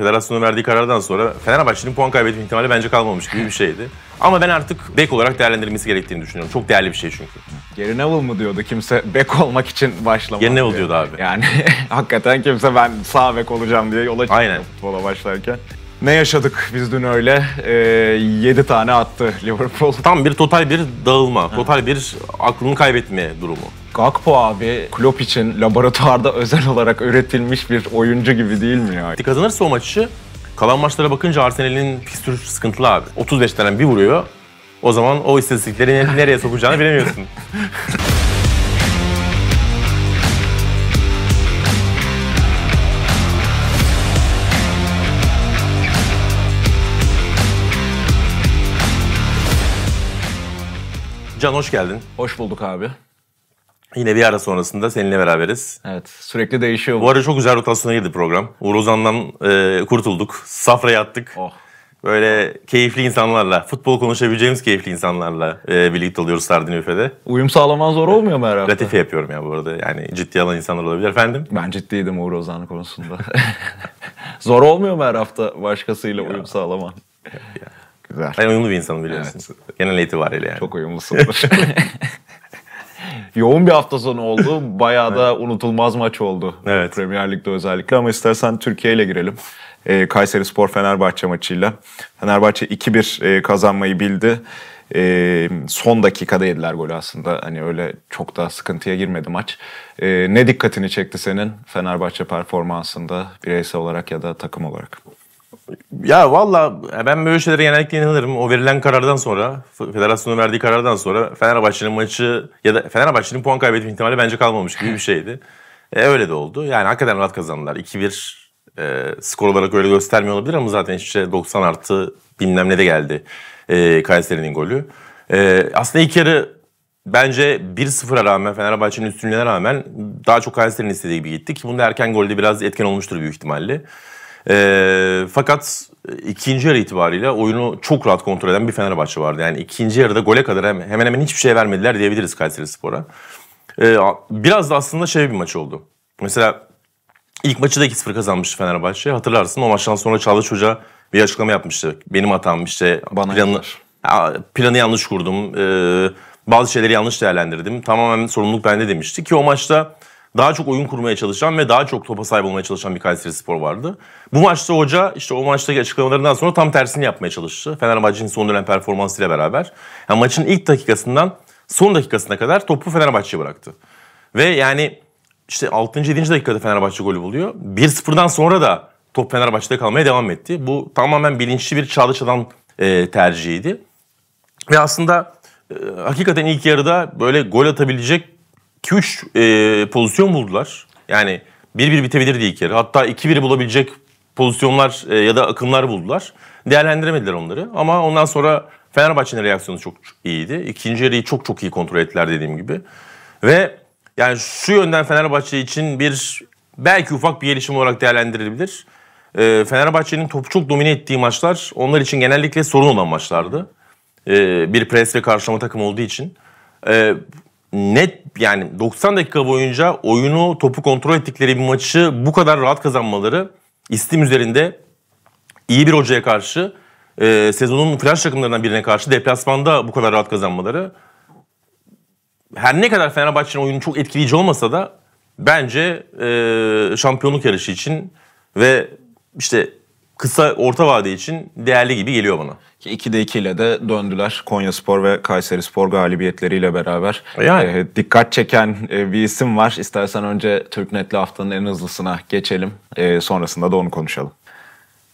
Federasyonun verdiği karardan sonra Fenerbahçe'nin puan kaybetme ihtimali bence kalmamış gibi bir şeydi. Ama ben artık bek olarak değerlendirilmesi gerektiğini düşünüyorum. Çok değerli bir şey çünkü. Gary Neville mı diyordu kimse bek olmak için başlamaz Gary Neville diyordu abi. Yani hakikaten kimse ben sağ bek olacağım diye yola çıktı Aynen. futbola başlarken. Ne yaşadık biz dün öyle? E, ee, 7 tane attı Liverpool. Tam bir total bir dağılma, total bir aklını kaybetme durumu. Gakpo abi Klopp için laboratuvarda özel olarak üretilmiş bir oyuncu gibi değil mi ya? Kazanırsa o maçı kalan maçlara bakınca Arsenal'in fikstürü sıkıntılı abi. 35 tane bir vuruyor. O zaman o istatistikleri nereye sokacağını bilemiyorsun. Can hoş geldin. Hoş bulduk abi. Yine bir ara sonrasında seninle beraberiz. Evet sürekli değişiyor. Bu, bu. ara çok güzel rotasyona girdi program. Uğur Ozan'dan e, kurtulduk. Safraya attık. Oh. Böyle keyifli insanlarla, futbol konuşabileceğimiz keyifli insanlarla e, birlikte oluyoruz Sardin Üfe'de. Uyum sağlaman zor olmuyor mu herhalde? Latife yapıyorum ya bu arada. Yani ciddi alan insanlar olabilir efendim. Ben ciddiydim Uğur Ozan konusunda. zor olmuyor mu her hafta başkasıyla ya. uyum sağlaman? Ya. Güzel. Ben uyumlu bir insanım biliyorsun. Evet. Genel itibariyle yani. Çok uyumlusundur. yoğun bir hafta sonu oldu. Bayağı da unutulmaz maç oldu. Evet. Premier Lig'de özellikle ama istersen Türkiye ile girelim. E, Kayseri Spor Fenerbahçe maçıyla. Fenerbahçe 2-1 e, kazanmayı bildi. E, son dakikada yediler golü aslında. Hani öyle çok da sıkıntıya girmedi maç. E, ne dikkatini çekti senin Fenerbahçe performansında bireysel olarak ya da takım olarak? Ya valla ben böyle şeylere genellikle inanırım. O verilen karardan sonra, federasyonun verdiği karardan sonra Fenerbahçe'nin maçı ya da Fenerbahçe'nin puan kaybetme ihtimali bence kalmamış gibi bir şeydi. E, öyle de oldu. Yani hakikaten rahat kazandılar. 2-1 e, skor olarak öyle göstermiyor olabilir ama zaten işte 90 artı bilmem ne de geldi e, Kayseri'nin golü. E, aslında ilk yarı bence 1-0'a rağmen Fenerbahçe'nin üstünlüğüne rağmen daha çok Kayseri'nin istediği gibi gittik. Bunda erken golde biraz etken olmuştur büyük ihtimalle. E, fakat ikinci yarı itibariyle oyunu çok rahat kontrol eden bir Fenerbahçe vardı. Yani ikinci yarıda gole kadar hemen hemen, hiçbir şey vermediler diyebiliriz Kayseri Spor'a. E, biraz da aslında şey bir maç oldu. Mesela ilk maçı da 2-0 kazanmıştı Fenerbahçe. Hatırlarsın o maçtan sonra Çağdaş Hoca bir açıklama yapmıştı. Benim hatam işte. Bana planı, planı yanlış kurdum. E, bazı şeyleri yanlış değerlendirdim. Tamamen sorumluluk bende demişti ki o maçta daha çok oyun kurmaya çalışan ve daha çok topa sahip olmaya çalışan bir Kayseri Spor vardı. Bu maçta hoca işte o maçtaki açıklamalarından sonra tam tersini yapmaya çalıştı. Fenerbahçe'nin son dönem performansıyla beraber. Yani maçın ilk dakikasından son dakikasına kadar topu Fenerbahçe'ye bıraktı. Ve yani işte 6. 7. dakikada Fenerbahçe golü buluyor. 1-0'dan sonra da top Fenerbahçe'de kalmaya devam etti. Bu tamamen bilinçli bir Çağdaş Adam e, tercihiydi. Ve aslında e, hakikaten ilk yarıda böyle gol atabilecek 2-3 e, pozisyon buldular. Yani 1-1 bitebilirdi diye kere. Hatta 2-1 bulabilecek pozisyonlar e, ya da akımlar buldular. Değerlendiremediler onları. Ama ondan sonra Fenerbahçe'nin reaksiyonu çok iyiydi. İkinci yarıyı çok çok iyi kontrol ettiler dediğim gibi. Ve yani şu yönden Fenerbahçe için bir belki ufak bir gelişim olarak değerlendirilebilir. E, Fenerbahçe'nin topu çok domine ettiği maçlar onlar için genellikle sorun olan maçlardı. E, bir pres ve karşılama takım olduğu için. E, net yani 90 dakika boyunca oyunu topu kontrol ettikleri bir maçı bu kadar rahat kazanmaları istim üzerinde iyi bir hocaya karşı e, sezonun flash takımlarından birine karşı deplasmanda bu kadar rahat kazanmaları her ne kadar Fenerbahçe'nin oyunu çok etkileyici olmasa da bence e, şampiyonluk yarışı için ve işte kısa orta vade için değerli gibi geliyor bana. 2'de 2 ile de döndüler. Konya Spor ve Kayseri Spor galibiyetleriyle beraber. Yani. E, dikkat çeken e, bir isim var. İstersen önce Türknet'le haftanın en hızlısına geçelim. E, sonrasında da onu konuşalım.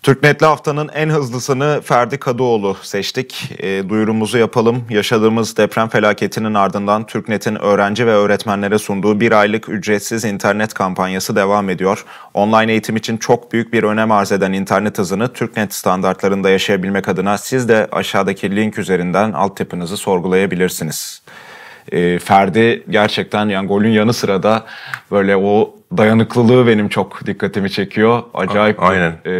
Türknet'li haftanın en hızlısını Ferdi Kadıoğlu seçtik. E, duyurumuzu yapalım. Yaşadığımız deprem felaketinin ardından Türknet'in öğrenci ve öğretmenlere sunduğu bir aylık ücretsiz internet kampanyası devam ediyor. Online eğitim için çok büyük bir önem arz eden internet hızını Türknet standartlarında yaşayabilmek adına siz de aşağıdaki link üzerinden altyapınızı sorgulayabilirsiniz e, Ferdi gerçekten yani golün yanı sıra da böyle o dayanıklılığı benim çok dikkatimi çekiyor. Acayip A- Aynen. e,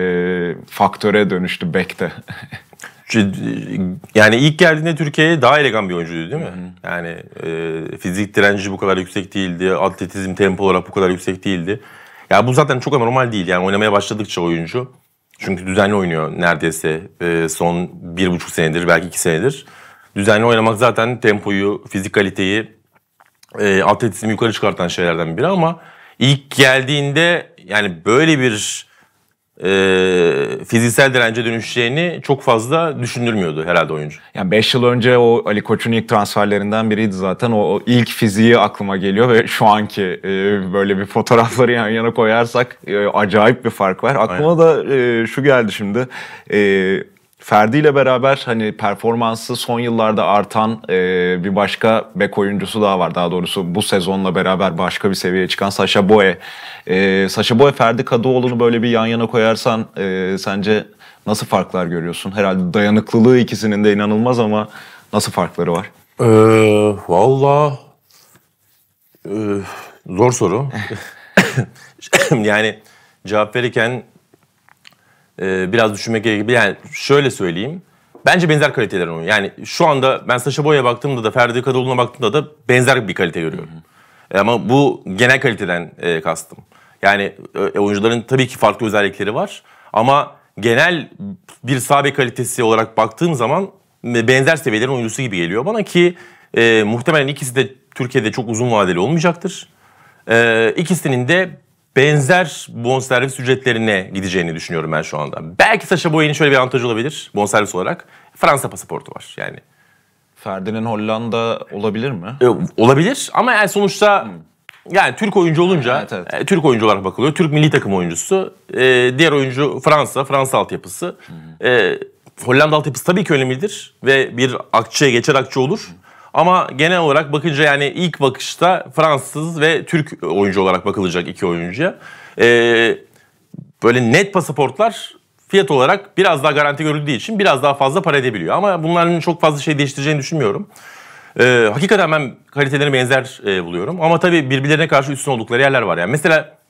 faktöre dönüştü bekte. yani ilk geldiğinde Türkiye'ye daha elegan bir oyuncuydu değil mi? Hı-hı. Yani e, fizik direnci bu kadar yüksek değildi. Atletizm tempo olarak bu kadar yüksek değildi. Ya bu zaten çok anormal değil. Yani oynamaya başladıkça oyuncu. Çünkü düzenli oynuyor neredeyse e, son bir buçuk senedir belki iki senedir. Düzenli oynamak zaten tempoyu, fizikaliteyi, e, atletizmi yukarı çıkartan şeylerden biri ama ilk geldiğinde yani böyle bir e, fiziksel dirence dönüşeceğini çok fazla düşündürmüyordu herhalde oyuncu. Yani 5 yıl önce o Ali Koç'un ilk transferlerinden biriydi zaten. O, o ilk fiziği aklıma geliyor ve şu anki e, böyle bir fotoğrafları yan yana koyarsak e, acayip bir fark var. Aklıma Aynen. da e, şu geldi şimdi. E, Ferdi ile beraber hani performansı son yıllarda artan e, bir başka bek oyuncusu daha var. Daha doğrusu bu sezonla beraber başka bir seviyeye çıkan Sasha Boye. E, Sasha Boye Ferdi Kadıoğlu'nu böyle bir yan yana koyarsan e, sence nasıl farklar görüyorsun? Herhalde dayanıklılığı ikisinin de inanılmaz ama nasıl farkları var? Ee, Valla ee, zor soru. yani cevap verirken e, biraz düşünmek gerekiyor. Yani şöyle söyleyeyim. Bence benzer kaliteler oyun. Yani şu anda ben Sasha Boy'a baktığımda da Ferdi Kadıoğlu'na baktığımda da benzer bir kalite görüyorum. Hı e, hı. Ama bu genel kaliteden e, kastım. Yani e, e, oyuncuların tabii ki farklı özellikleri var ama genel bir sabe kalitesi olarak baktığım zaman e, benzer seviyelerin oyuncusu gibi geliyor bana ki e, muhtemelen ikisi de Türkiye'de çok uzun vadeli olmayacaktır. E, ikisinin de benzer bonservis ücretlerine gideceğini düşünüyorum ben şu anda. Belki Sacha Boey'in şöyle bir avantajı olabilir bonservis olarak. Fransa pasaportu var yani. Ferdinand Hollanda olabilir mi? E, olabilir ama yani sonuçta hmm. yani Türk oyuncu olunca evet, evet. E, Türk oyuncu olarak bakılıyor. Türk milli takım oyuncusu. E, diğer oyuncu Fransa, Fransa altyapısı. Hmm. E, Hollanda altyapısı tabii ki önemlidir ve bir akçeye geçer akçe olur. Hmm. Ama genel olarak bakınca yani ilk bakışta Fransız ve Türk oyuncu olarak bakılacak iki oyuncuya. Ee, böyle net pasaportlar fiyat olarak biraz daha garanti görüldüğü için biraz daha fazla para edebiliyor. Ama bunların çok fazla şey değiştireceğini düşünmüyorum. Ee, hakikaten ben kaliteleri benzer e, buluyorum. Ama tabii birbirlerine karşı üstün oldukları yerler var. Yani mesela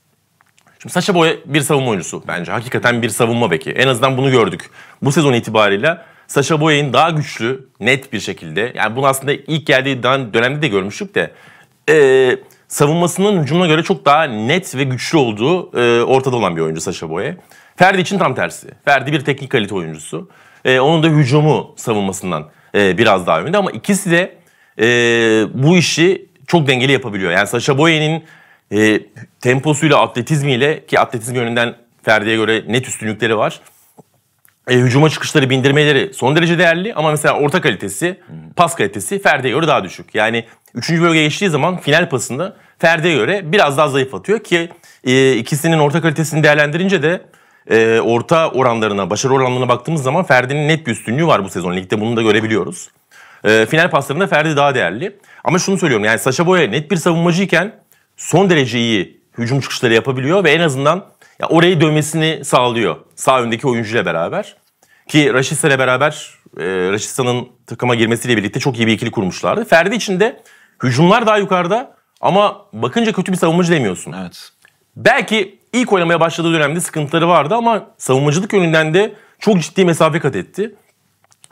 Şimdi Saşa Boy bir savunma oyuncusu bence. Hakikaten bir savunma beki. En azından bunu gördük. Bu sezon itibariyle Sasha Boye'in daha güçlü, net bir şekilde. Yani bunu aslında ilk geldiği dönemde de görmüştük de. E, savunmasının hücumuna göre çok daha net ve güçlü olduğu e, ortada olan bir oyuncu Sasha Boye. Ferdi için tam tersi. Ferdi bir teknik kalite oyuncusu. E, onun da hücumu savunmasından e, biraz daha önde ama ikisi de e, bu işi çok dengeli yapabiliyor. Yani Sasha Boye'nin e, temposuyla, atletizmiyle ki atletizm yönünden Ferdi'ye göre net üstünlükleri var e, hücuma çıkışları bindirmeleri son derece değerli ama mesela orta kalitesi, hmm. pas kalitesi Ferdi'ye göre daha düşük. Yani 3. bölgeye geçtiği zaman final pasında Ferdi'ye göre biraz daha zayıf atıyor ki e, ikisinin orta kalitesini değerlendirince de e, orta oranlarına, başarı oranlarına baktığımız zaman Ferdi'nin net bir üstünlüğü var bu sezon. Ligde bunu da görebiliyoruz. E, final paslarında Ferdi daha değerli. Ama şunu söylüyorum yani Saşa Boya net bir savunmacıyken son derece iyi hücum çıkışları yapabiliyor ve en azından ya orayı dövmesini sağlıyor sağ öndeki oyuncuyla beraber. Ki Raşisa ile beraber e, Raşisa'nın takıma girmesiyle birlikte çok iyi bir ikili kurmuşlardı. Ferdi için de hücumlar daha yukarıda ama bakınca kötü bir savunmacı demiyorsun. Evet. Belki ilk oynamaya başladığı dönemde sıkıntıları vardı ama savunmacılık yönünden de çok ciddi mesafe kat etti.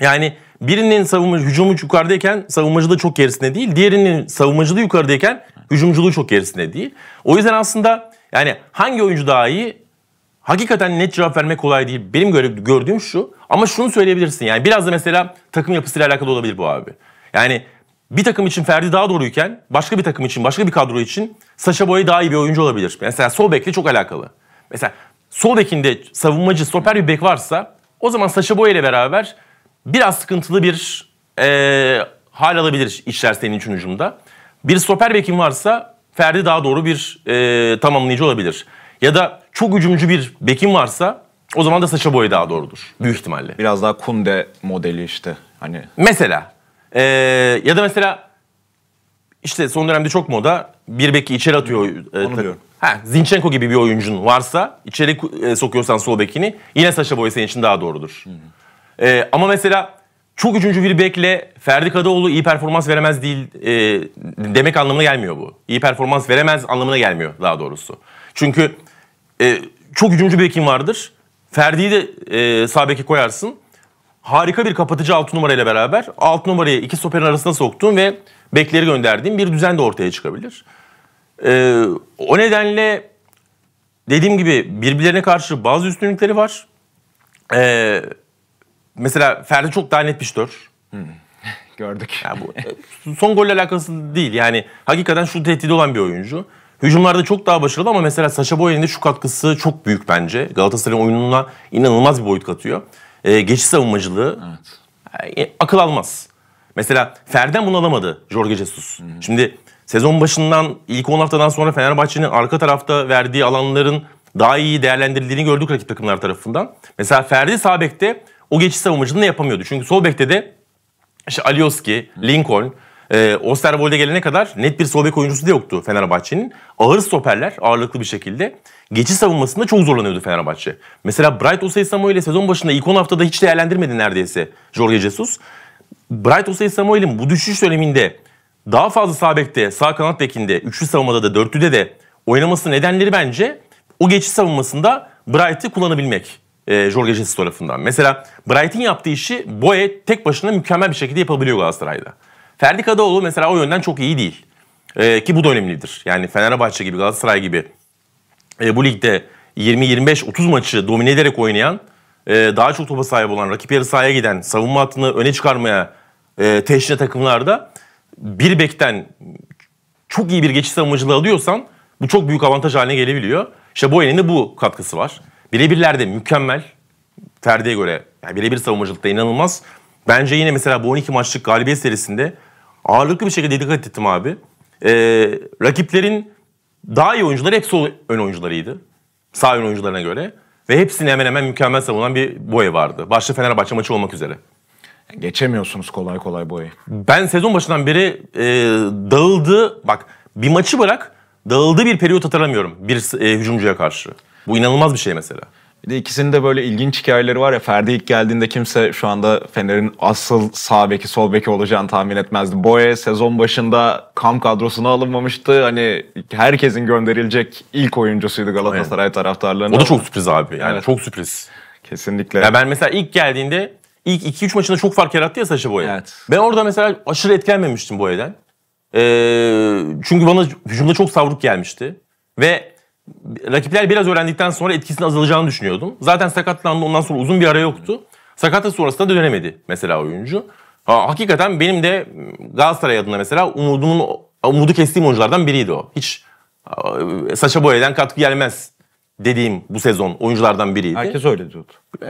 Yani birinin savunmacı, hücumu yukarıdayken savunmacılığı çok gerisinde değil. Diğerinin savunmacılığı yukarıdayken hücumculuğu çok gerisinde değil. O yüzden aslında yani hangi oyuncu daha iyi Hakikaten net cevap vermek kolay değil. Benim gördüğüm şu ama şunu söyleyebilirsin. Yani biraz da mesela takım yapısıyla alakalı olabilir bu abi. Yani bir takım için Ferdi daha doğruyken başka bir takım için başka bir kadro için Saşa Boya daha iyi bir oyuncu olabilir. Mesela sol bekle çok alakalı. Mesela sol bekinde savunmacı stoper bir bek varsa o zaman Saşa Boya ile beraber biraz sıkıntılı bir e, hal alabilir işler senin için ucumda. Bir stoper bekin varsa Ferdi daha doğru bir e, tamamlayıcı olabilir. Ya da çok hücumcu bir bekim varsa o zaman da saça boyu daha doğrudur. Büyük ihtimalle. Biraz daha Kunde modeli işte. Hani Mesela ee, ya da mesela işte son dönemde çok moda bir beki içeri atıyor. e, Onu tak- diyorum. Ha, Zinchenko gibi bir oyuncun varsa içeri e, sokuyorsan sol bekini yine saça boyu senin için daha doğrudur. Ee, ama mesela çok hücumcu bir bekle Ferdi Kadıoğlu iyi performans veremez değil e, demek anlamına gelmiyor bu. İyi performans veremez anlamına gelmiyor daha doğrusu. Çünkü e, çok hücumcu bir ekin vardır. Ferdi'yi de e, sağ beke koyarsın. Harika bir kapatıcı 6 numarayla beraber 6 numarayı iki stoperin arasına soktuğun ve bekleri gönderdiğin bir düzen de ortaya çıkabilir. E, o nedenle dediğim gibi birbirlerine karşı bazı üstünlükleri var. E, mesela Ferdi çok daha net bir şütör. Hmm. Gördük. Ya bu, e, son golle alakası değil yani hakikaten şu tehdidi olan bir oyuncu. Hücumlarda çok daha başarılı ama mesela Saşa Boyan'ın şu katkısı çok büyük bence. Galatasaray'ın oyununa inanılmaz bir boyut katıyor. Ee, geçiş savunmacılığı evet. e, akıl almaz. Mesela Ferden bunu alamadı Jorge Jesus. Hı hı. Şimdi sezon başından ilk 10 haftadan sonra Fenerbahçe'nin arka tarafta verdiği alanların daha iyi değerlendirildiğini gördük rakip takımlar tarafından. Mesela Ferdi sağ bekte o geçiş savunmacılığını yapamıyordu. Çünkü sol bekte de işte Alioski, Lincoln, e, ee, Osterwold'e gelene kadar net bir sol bek oyuncusu da yoktu Fenerbahçe'nin. Ağır stoperler ağırlıklı bir şekilde geçiş savunmasında çok zorlanıyordu Fenerbahçe. Mesela Bright Osei Samuel'i sezon başında ilk 10 haftada hiç değerlendirmedi neredeyse Jorge Jesus. Bright Osei Samuel'in bu düşüş döneminde daha fazla sağ bekte, sağ kanat bekinde, üçlü savunmada da dörtlüde de oynaması nedenleri bence o geçiş savunmasında Bright'ı kullanabilmek e, Jorge Jesus tarafından. Mesela Bright'in yaptığı işi Boye tek başına mükemmel bir şekilde yapabiliyor Galatasaray'da. Ferdi Kadıoğlu mesela o yönden çok iyi değil. Ee, ki bu da önemlidir. Yani Fenerbahçe gibi Galatasaray gibi e, bu ligde 20-25-30 maçı domine ederek oynayan, e, daha çok topa sahip olan, rakip yarı sahaya giden, savunma hattını öne çıkarmaya e, teşne takımlarda bir bekten çok iyi bir geçiş savunmacılığı alıyorsan bu çok büyük avantaj haline gelebiliyor. İşte Boyen'in de bu katkısı var. Birebirlerde mükemmel. Ferdi'ye göre yani birebir savunmacılıkta inanılmaz. Bence yine mesela bu 12 maçlık galibiyet serisinde ağırlıklı bir şekilde dikkat ettim abi. Ee, rakiplerin daha iyi oyuncuları hep sol ön oyuncularıydı. Sağ ön oyuncularına göre. Ve hepsini hemen hemen mükemmel savunan bir boya vardı. Başta Fenerbahçe maçı olmak üzere. Geçemiyorsunuz kolay kolay boyu. Ben sezon başından beri e, dağıldı. Bak bir maçı bırak dağıldığı bir periyot hatırlamıyorum bir e, hücumcuya karşı. Bu inanılmaz bir şey mesela. Bir de ikisinin de böyle ilginç hikayeleri var ya. Ferdi ilk geldiğinde kimse şu anda Fener'in asıl sağ beki sol beki olacağını tahmin etmezdi. Boye sezon başında kam kadrosuna alınmamıştı. Hani herkesin gönderilecek ilk oyuncusuydu Galatasaray Aynen. taraftarlarının. O da çok sürpriz abi. Yani evet. çok sürpriz. Kesinlikle. Ya ben mesela ilk geldiğinde ilk 2-3 maçında çok fark yarattı ya Saşa Boye. Evet. Ben orada mesela aşırı etkilenmemiştim Boye'den. Ee, çünkü bana hücumda çok savruk gelmişti. Ve rakipler biraz öğrendikten sonra etkisini azalacağını düşünüyordum. Zaten sakatlandı ondan sonra uzun bir ara yoktu. Sakatlık sonrasında da dönemedi mesela oyuncu. Ha, hakikaten benim de Galatasaray adına mesela umudumun umudu kestiğim oyunculardan biriydi o. Hiç e, Saşa Boya'dan katkı gelmez dediğim bu sezon oyunculardan biriydi. Herkes öyle diyordu. E,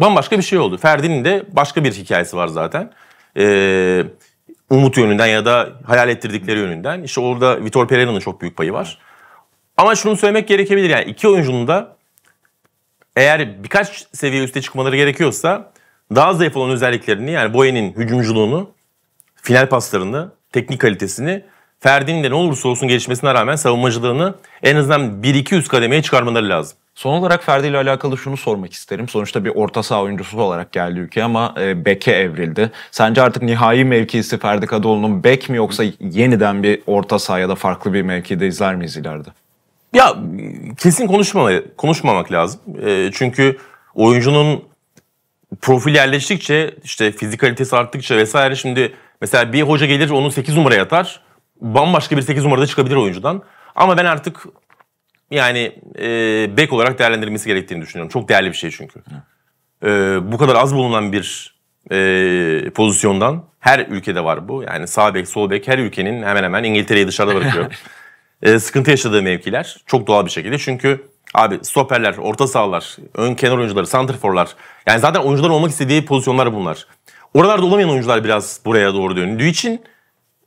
bambaşka bir şey oldu. Ferdi'nin de başka bir hikayesi var zaten. Ee, umut yönünden ya da hayal ettirdikleri yönünden. İşte orada Vitor Pereira'nın çok büyük payı var. Ama şunu söylemek gerekebilir yani iki oyuncunun da eğer birkaç seviye üste çıkmaları gerekiyorsa daha zayıf olan özelliklerini yani Boyen'in hücumculuğunu, final paslarını, teknik kalitesini Ferdi'nin de ne olursa olsun gelişmesine rağmen savunmacılığını en azından 1-2 üst kademeye çıkarmaları lazım. Son olarak Ferdi ile alakalı şunu sormak isterim. Sonuçta bir orta saha oyuncusu olarak geldi ülke ama e, beke evrildi. Sence artık nihai mevkisi Ferdi Kadıoğlu'nun bek mi yoksa yeniden bir orta saha ya da farklı bir mevkide izler miyiz ileride? Ya kesin konuşmama, konuşmamak lazım. E, çünkü oyuncunun profil yerleştikçe işte fizikalitesi arttıkça vesaire şimdi mesela bir hoca gelir onu 8 numaraya atar. Bambaşka bir 8 numarada çıkabilir oyuncudan. Ama ben artık yani e, bek olarak değerlendirilmesi gerektiğini düşünüyorum. Çok değerli bir şey çünkü. E, bu kadar az bulunan bir e, pozisyondan her ülkede var bu. Yani sağ bek, sol bek her ülkenin hemen hemen İngiltere'yi dışarıda bırakıyor. e, sıkıntı yaşadığı mevkiler çok doğal bir şekilde. Çünkü abi stoperler, orta sahalar, ön kenar oyuncuları, santrforlar. Yani zaten oyuncuların olmak istediği pozisyonlar bunlar. Oralarda olamayan oyuncular biraz buraya doğru döndüğü için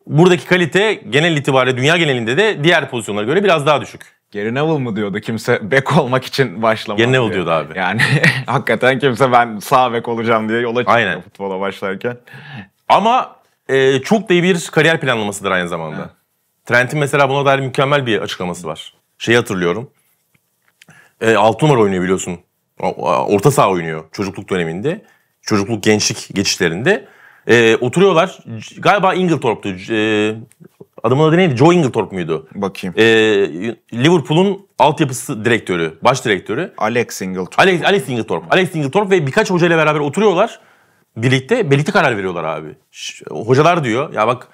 buradaki kalite genel itibariyle dünya genelinde de diğer pozisyonlara göre biraz daha düşük. Gary Neville mı diyordu kimse bek olmak için başlamak. Gary Neville diye. diyordu abi. Yani hakikaten kimse ben sağ bek olacağım diye yola çıkıyor Aynen. futbola başlarken. Ama e, çok da iyi bir kariyer planlamasıdır aynı zamanda. Evet. Trent'in mesela buna dair mükemmel bir açıklaması var. Şeyi hatırlıyorum. E, 6 numara oynuyor biliyorsun. Orta saha oynuyor çocukluk döneminde. Çocukluk gençlik geçişlerinde. E, oturuyorlar. Galiba Inglethorpe'du. E, adamın adı neydi? Joe Inglethorpe muydu? Bakayım. E, Liverpool'un altyapısı direktörü, baş direktörü. Alex Inglethorpe. Alex, Alex Inglethorpe. Alex Inglethorpe ve birkaç hocayla beraber oturuyorlar. Birlikte birlikte karar veriyorlar abi. Hocalar diyor ya bak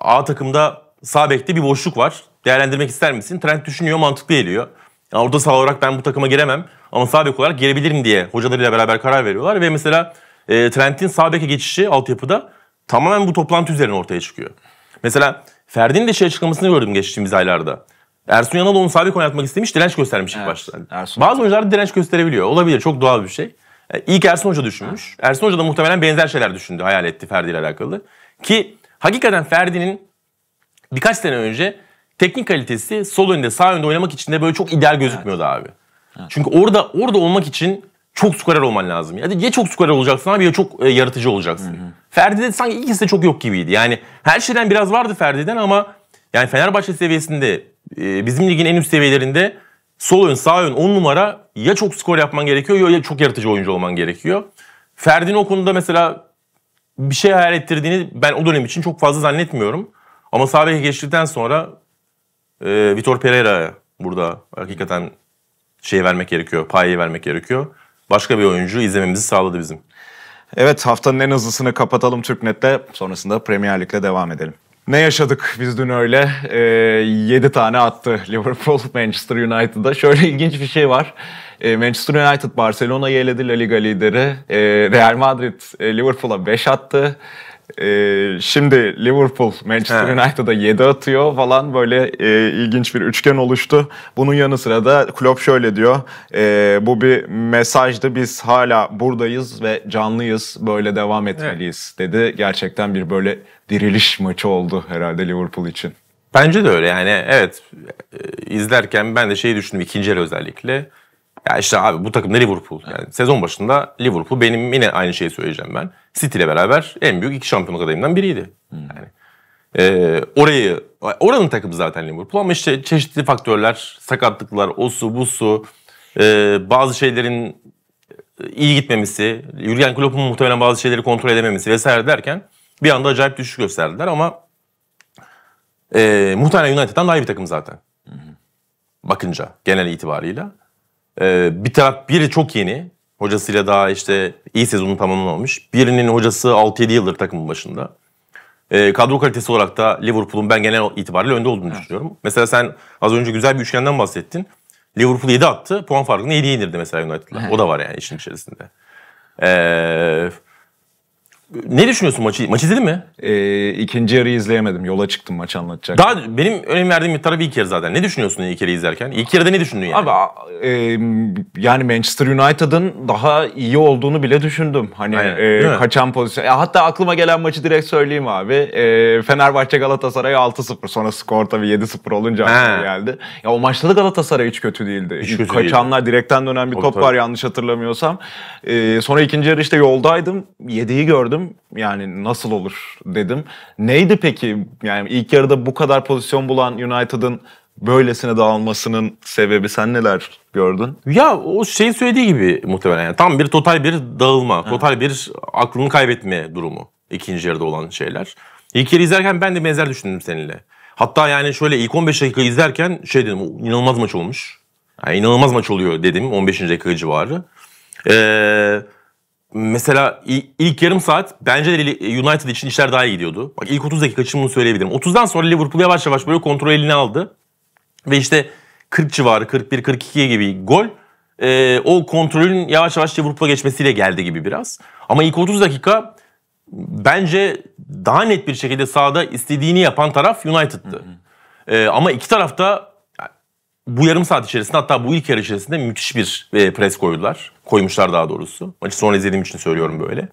A takımda sağ bekte bir boşluk var. Değerlendirmek ister misin? Trent düşünüyor, mantıklı geliyor. Yani orada sağ olarak ben bu takıma giremem ama sağ bek olarak gelebilirim diye hocalarıyla beraber karar veriyorlar. Ve mesela e, Trent'in sağ beke geçişi altyapıda tamamen bu toplantı üzerine ortaya çıkıyor. Mesela Ferdi'nin de şey açıklamasını gördüm geçtiğimiz aylarda. Ersun Yanal onu sabit oynatmak istemiş, direnç göstermiş ilk evet, başta. Ersun. Bazı oyuncular direnç gösterebiliyor. Olabilir, çok doğal bir şey. E, ilk Ersun Hoca düşünmüş. Evet. Ersun Hoca da muhtemelen benzer şeyler düşündü, hayal etti Ferdi ile alakalı. Ki hakikaten Ferdi'nin birkaç sene önce teknik kalitesi sol önde sağ önde oynamak için de böyle çok ideal gözükmüyordu evet. abi. Evet. Çünkü orada orada olmak için çok skorer olman lazım. Yani ya çok skorer olacaksın abi ya çok e, yaratıcı olacaksın. Ferdi'de sanki ikisi de çok yok gibiydi. Yani her şeyden biraz vardı Ferdi'den ama yani Fenerbahçe seviyesinde e, bizim ligin en üst seviyelerinde sol ön sağ ön 10 numara ya çok skor yapman gerekiyor ya çok yaratıcı oyuncu olman gerekiyor. Ferdi'nin o konuda mesela bir şey hayal ettirdiğini ben o dönem için çok fazla zannetmiyorum. Ama Sarri'ye geçtikten sonra e, Vitor Pereira burada hakikaten şey vermek gerekiyor, payı vermek gerekiyor. Başka bir oyuncu izlememizi sağladı bizim. Evet haftanın en hızlısını kapatalım TürkNet'te. Sonrasında Premier Lig'le devam edelim. Ne yaşadık biz dün öyle? E, 7 tane attı Liverpool Manchester United'da. Şöyle ilginç bir şey var. E, Manchester United Barcelona'yı eledi La Liga lideri. E, Real Madrid e, Liverpool'a 5 attı e, şimdi Liverpool Manchester evet. United'a 7 atıyor falan böyle e, ilginç bir üçgen oluştu. Bunun yanı sıra da Klopp şöyle diyor. E, bu bir mesajdı. Biz hala buradayız ve canlıyız. Böyle devam etmeliyiz evet. dedi. Gerçekten bir böyle diriliş maçı oldu herhalde Liverpool için. Bence de öyle yani evet e, izlerken ben de şeyi düşündüm ikinci el özellikle ya işte abi bu takım da Liverpool. Yani sezon başında Liverpool benim yine aynı şeyi söyleyeceğim ben. City ile beraber en büyük iki şampiyonluk adayımdan biriydi. Hmm. Yani e, orayı oranın takımı zaten Liverpool ama işte çeşitli faktörler, sakatlıklar, o su bu su, e, bazı şeylerin e, iyi gitmemesi, Jurgen Klopp'un muhtemelen bazı şeyleri kontrol edememesi vesaire derken bir anda acayip düşüş gösterdiler ama e, muhtemelen United'dan daha iyi bir takım zaten. Bakınca genel itibarıyla. Ee, bir taraf biri çok yeni. Hocasıyla daha işte iyi sezonu tamamlamamış. Birinin hocası 6-7 yıldır takımın başında. Ee, kadro kalitesi olarak da Liverpool'un ben genel itibariyle önde olduğunu evet. düşünüyorum. Mesela sen az önce güzel bir üçgenden bahsettin. Liverpool 7 attı. Puan farkını 7'ye indirdi mesela United'la. Evet. O da var yani işin içerisinde. Ee, ne düşünüyorsun maçı? Maç izledin mi? Ee, ikinci yarıyı izleyemedim. Yola çıktım maç anlatacak. Daha benim önem verdiğim bir tarafı ilk yarı zaten. Ne düşünüyorsun ilk yarı izlerken? İlk yarıda ne düşündün yani? Abi e, yani Manchester United'ın daha iyi olduğunu bile düşündüm. Hani e, kaçan pozisyon. Ya, hatta aklıma gelen maçı direkt söyleyeyim abi. E, Fenerbahçe Galatasaray 6-0. Sonra skor tabii 7-0 olunca aklıma geldi. Ya o maçta da Galatasaray hiç kötü değildi. Hiç kötü Kaçanlar değildi. direkten dönen bir top, top var yanlış hatırlamıyorsam. E, sonra ikinci yarı işte yoldaydım. 7'yi gördüm gördüm. Yani nasıl olur dedim. Neydi peki? Yani ilk yarıda bu kadar pozisyon bulan United'ın böylesine dağılmasının sebebi sen neler gördün? Ya o şey söylediği gibi muhtemelen yani tam bir total bir dağılma, ha. total bir aklını kaybetme durumu ikinci yarıda olan şeyler. İlk yarı izlerken ben de benzer düşündüm seninle. Hatta yani şöyle ilk 15 dakika izlerken şey dedim inanılmaz maç olmuş. Yani inanılmaz maç oluyor dedim 15. dakika civarı. Ee, Mesela ilk yarım saat bence de United için işler daha iyi gidiyordu. Bak ilk 30 dakika için bunu söyleyebilirim. 30'dan sonra Liverpool yavaş yavaş böyle kontrol elini aldı. Ve işte 40 civarı 41-42 gibi gol e, o kontrolün yavaş yavaş Liverpool'a geçmesiyle geldi gibi biraz. Ama ilk 30 dakika bence daha net bir şekilde sahada istediğini yapan taraf United'tı. Hı hı. E, ama iki tarafta bu yarım saat içerisinde hatta bu ilk yarı içerisinde müthiş bir e, pres koydular koymuşlar daha doğrusu. Maçı sonra izlediğim için söylüyorum böyle.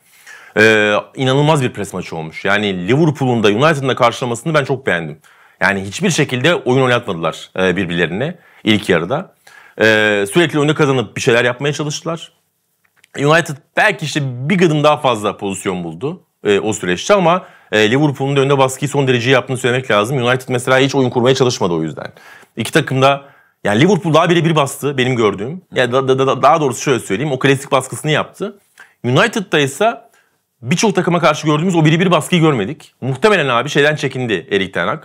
Ee, inanılmaz bir pres maçı olmuş. Yani Liverpool'un da United'ın da karşılamasını ben çok beğendim. Yani hiçbir şekilde oyun oynatmadılar e, birbirlerine ilk yarıda. Ee, sürekli önde kazanıp bir şeyler yapmaya çalıştılar. United belki işte bir gıdım daha fazla pozisyon buldu e, o süreçte ama e, Liverpool'un da önde baskıyı son derece yaptığını söylemek lazım. United mesela hiç oyun kurmaya çalışmadı o yüzden. İki takım da yani Liverpool daha birebir bastı benim gördüğüm. Yani da, da, da, daha doğrusu şöyle söyleyeyim. O klasik baskısını yaptı. United'da ise birçok takıma karşı gördüğümüz o birebir baskıyı görmedik. Muhtemelen abi şeyden çekindi Erik Ten Hag.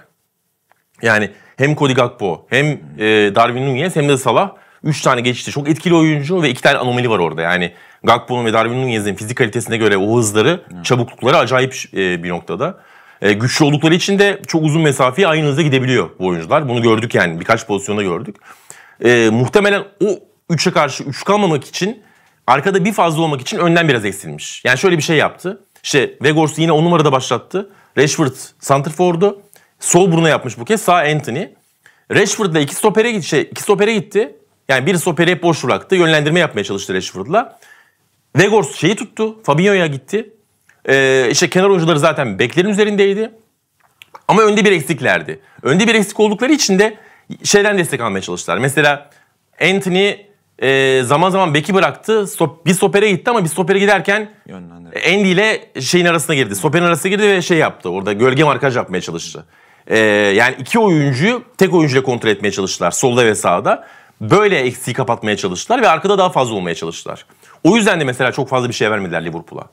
Yani hem Cody Gakpo hem e, Darwin Nunez hem de Salah 3 tane geçti çok etkili oyuncu ve 2 tane anomali var orada. Yani Gakpo'nun ve Darwin Nunez'in fizik kalitesine göre o hızları, çabuklukları acayip e, bir noktada. E, güçlü oldukları için de çok uzun mesafeyi aynı hızda gidebiliyor bu oyuncular. Bunu gördük yani birkaç pozisyonda gördük. E, muhtemelen o 3'e karşı 3 kalmamak için arkada bir fazla olmak için önden biraz eksilmiş. Yani şöyle bir şey yaptı. İşte Vegors yine 10 numarada başlattı. Rashford Santrford'u. Sol buruna yapmış bu kez. Sağ Anthony. ile iki stopere gitti. Şey, iki stopere gitti. Yani bir stoperi hep boş bıraktı. Yönlendirme yapmaya çalıştı Rashford'la. Vegors şeyi tuttu. Fabinho'ya gitti. Ee, işte kenar oyuncuları zaten beklerin üzerindeydi. Ama önde bir eksiklerdi. Önde bir eksik oldukları için de şeyden destek almaya çalıştılar. Mesela Anthony e, zaman zaman beki bıraktı. Stop, bir stopere gitti ama bir stopere giderken Andy ile şeyin arasına girdi. Soperin arasına girdi ve şey yaptı. Orada gölge markaj yapmaya çalıştı. E, yani iki oyuncuyu tek oyuncuyla kontrol etmeye çalıştılar. Solda ve sağda. Böyle eksiği kapatmaya çalıştılar ve arkada daha fazla olmaya çalıştılar. O yüzden de mesela çok fazla bir şey vermediler Liverpool'a.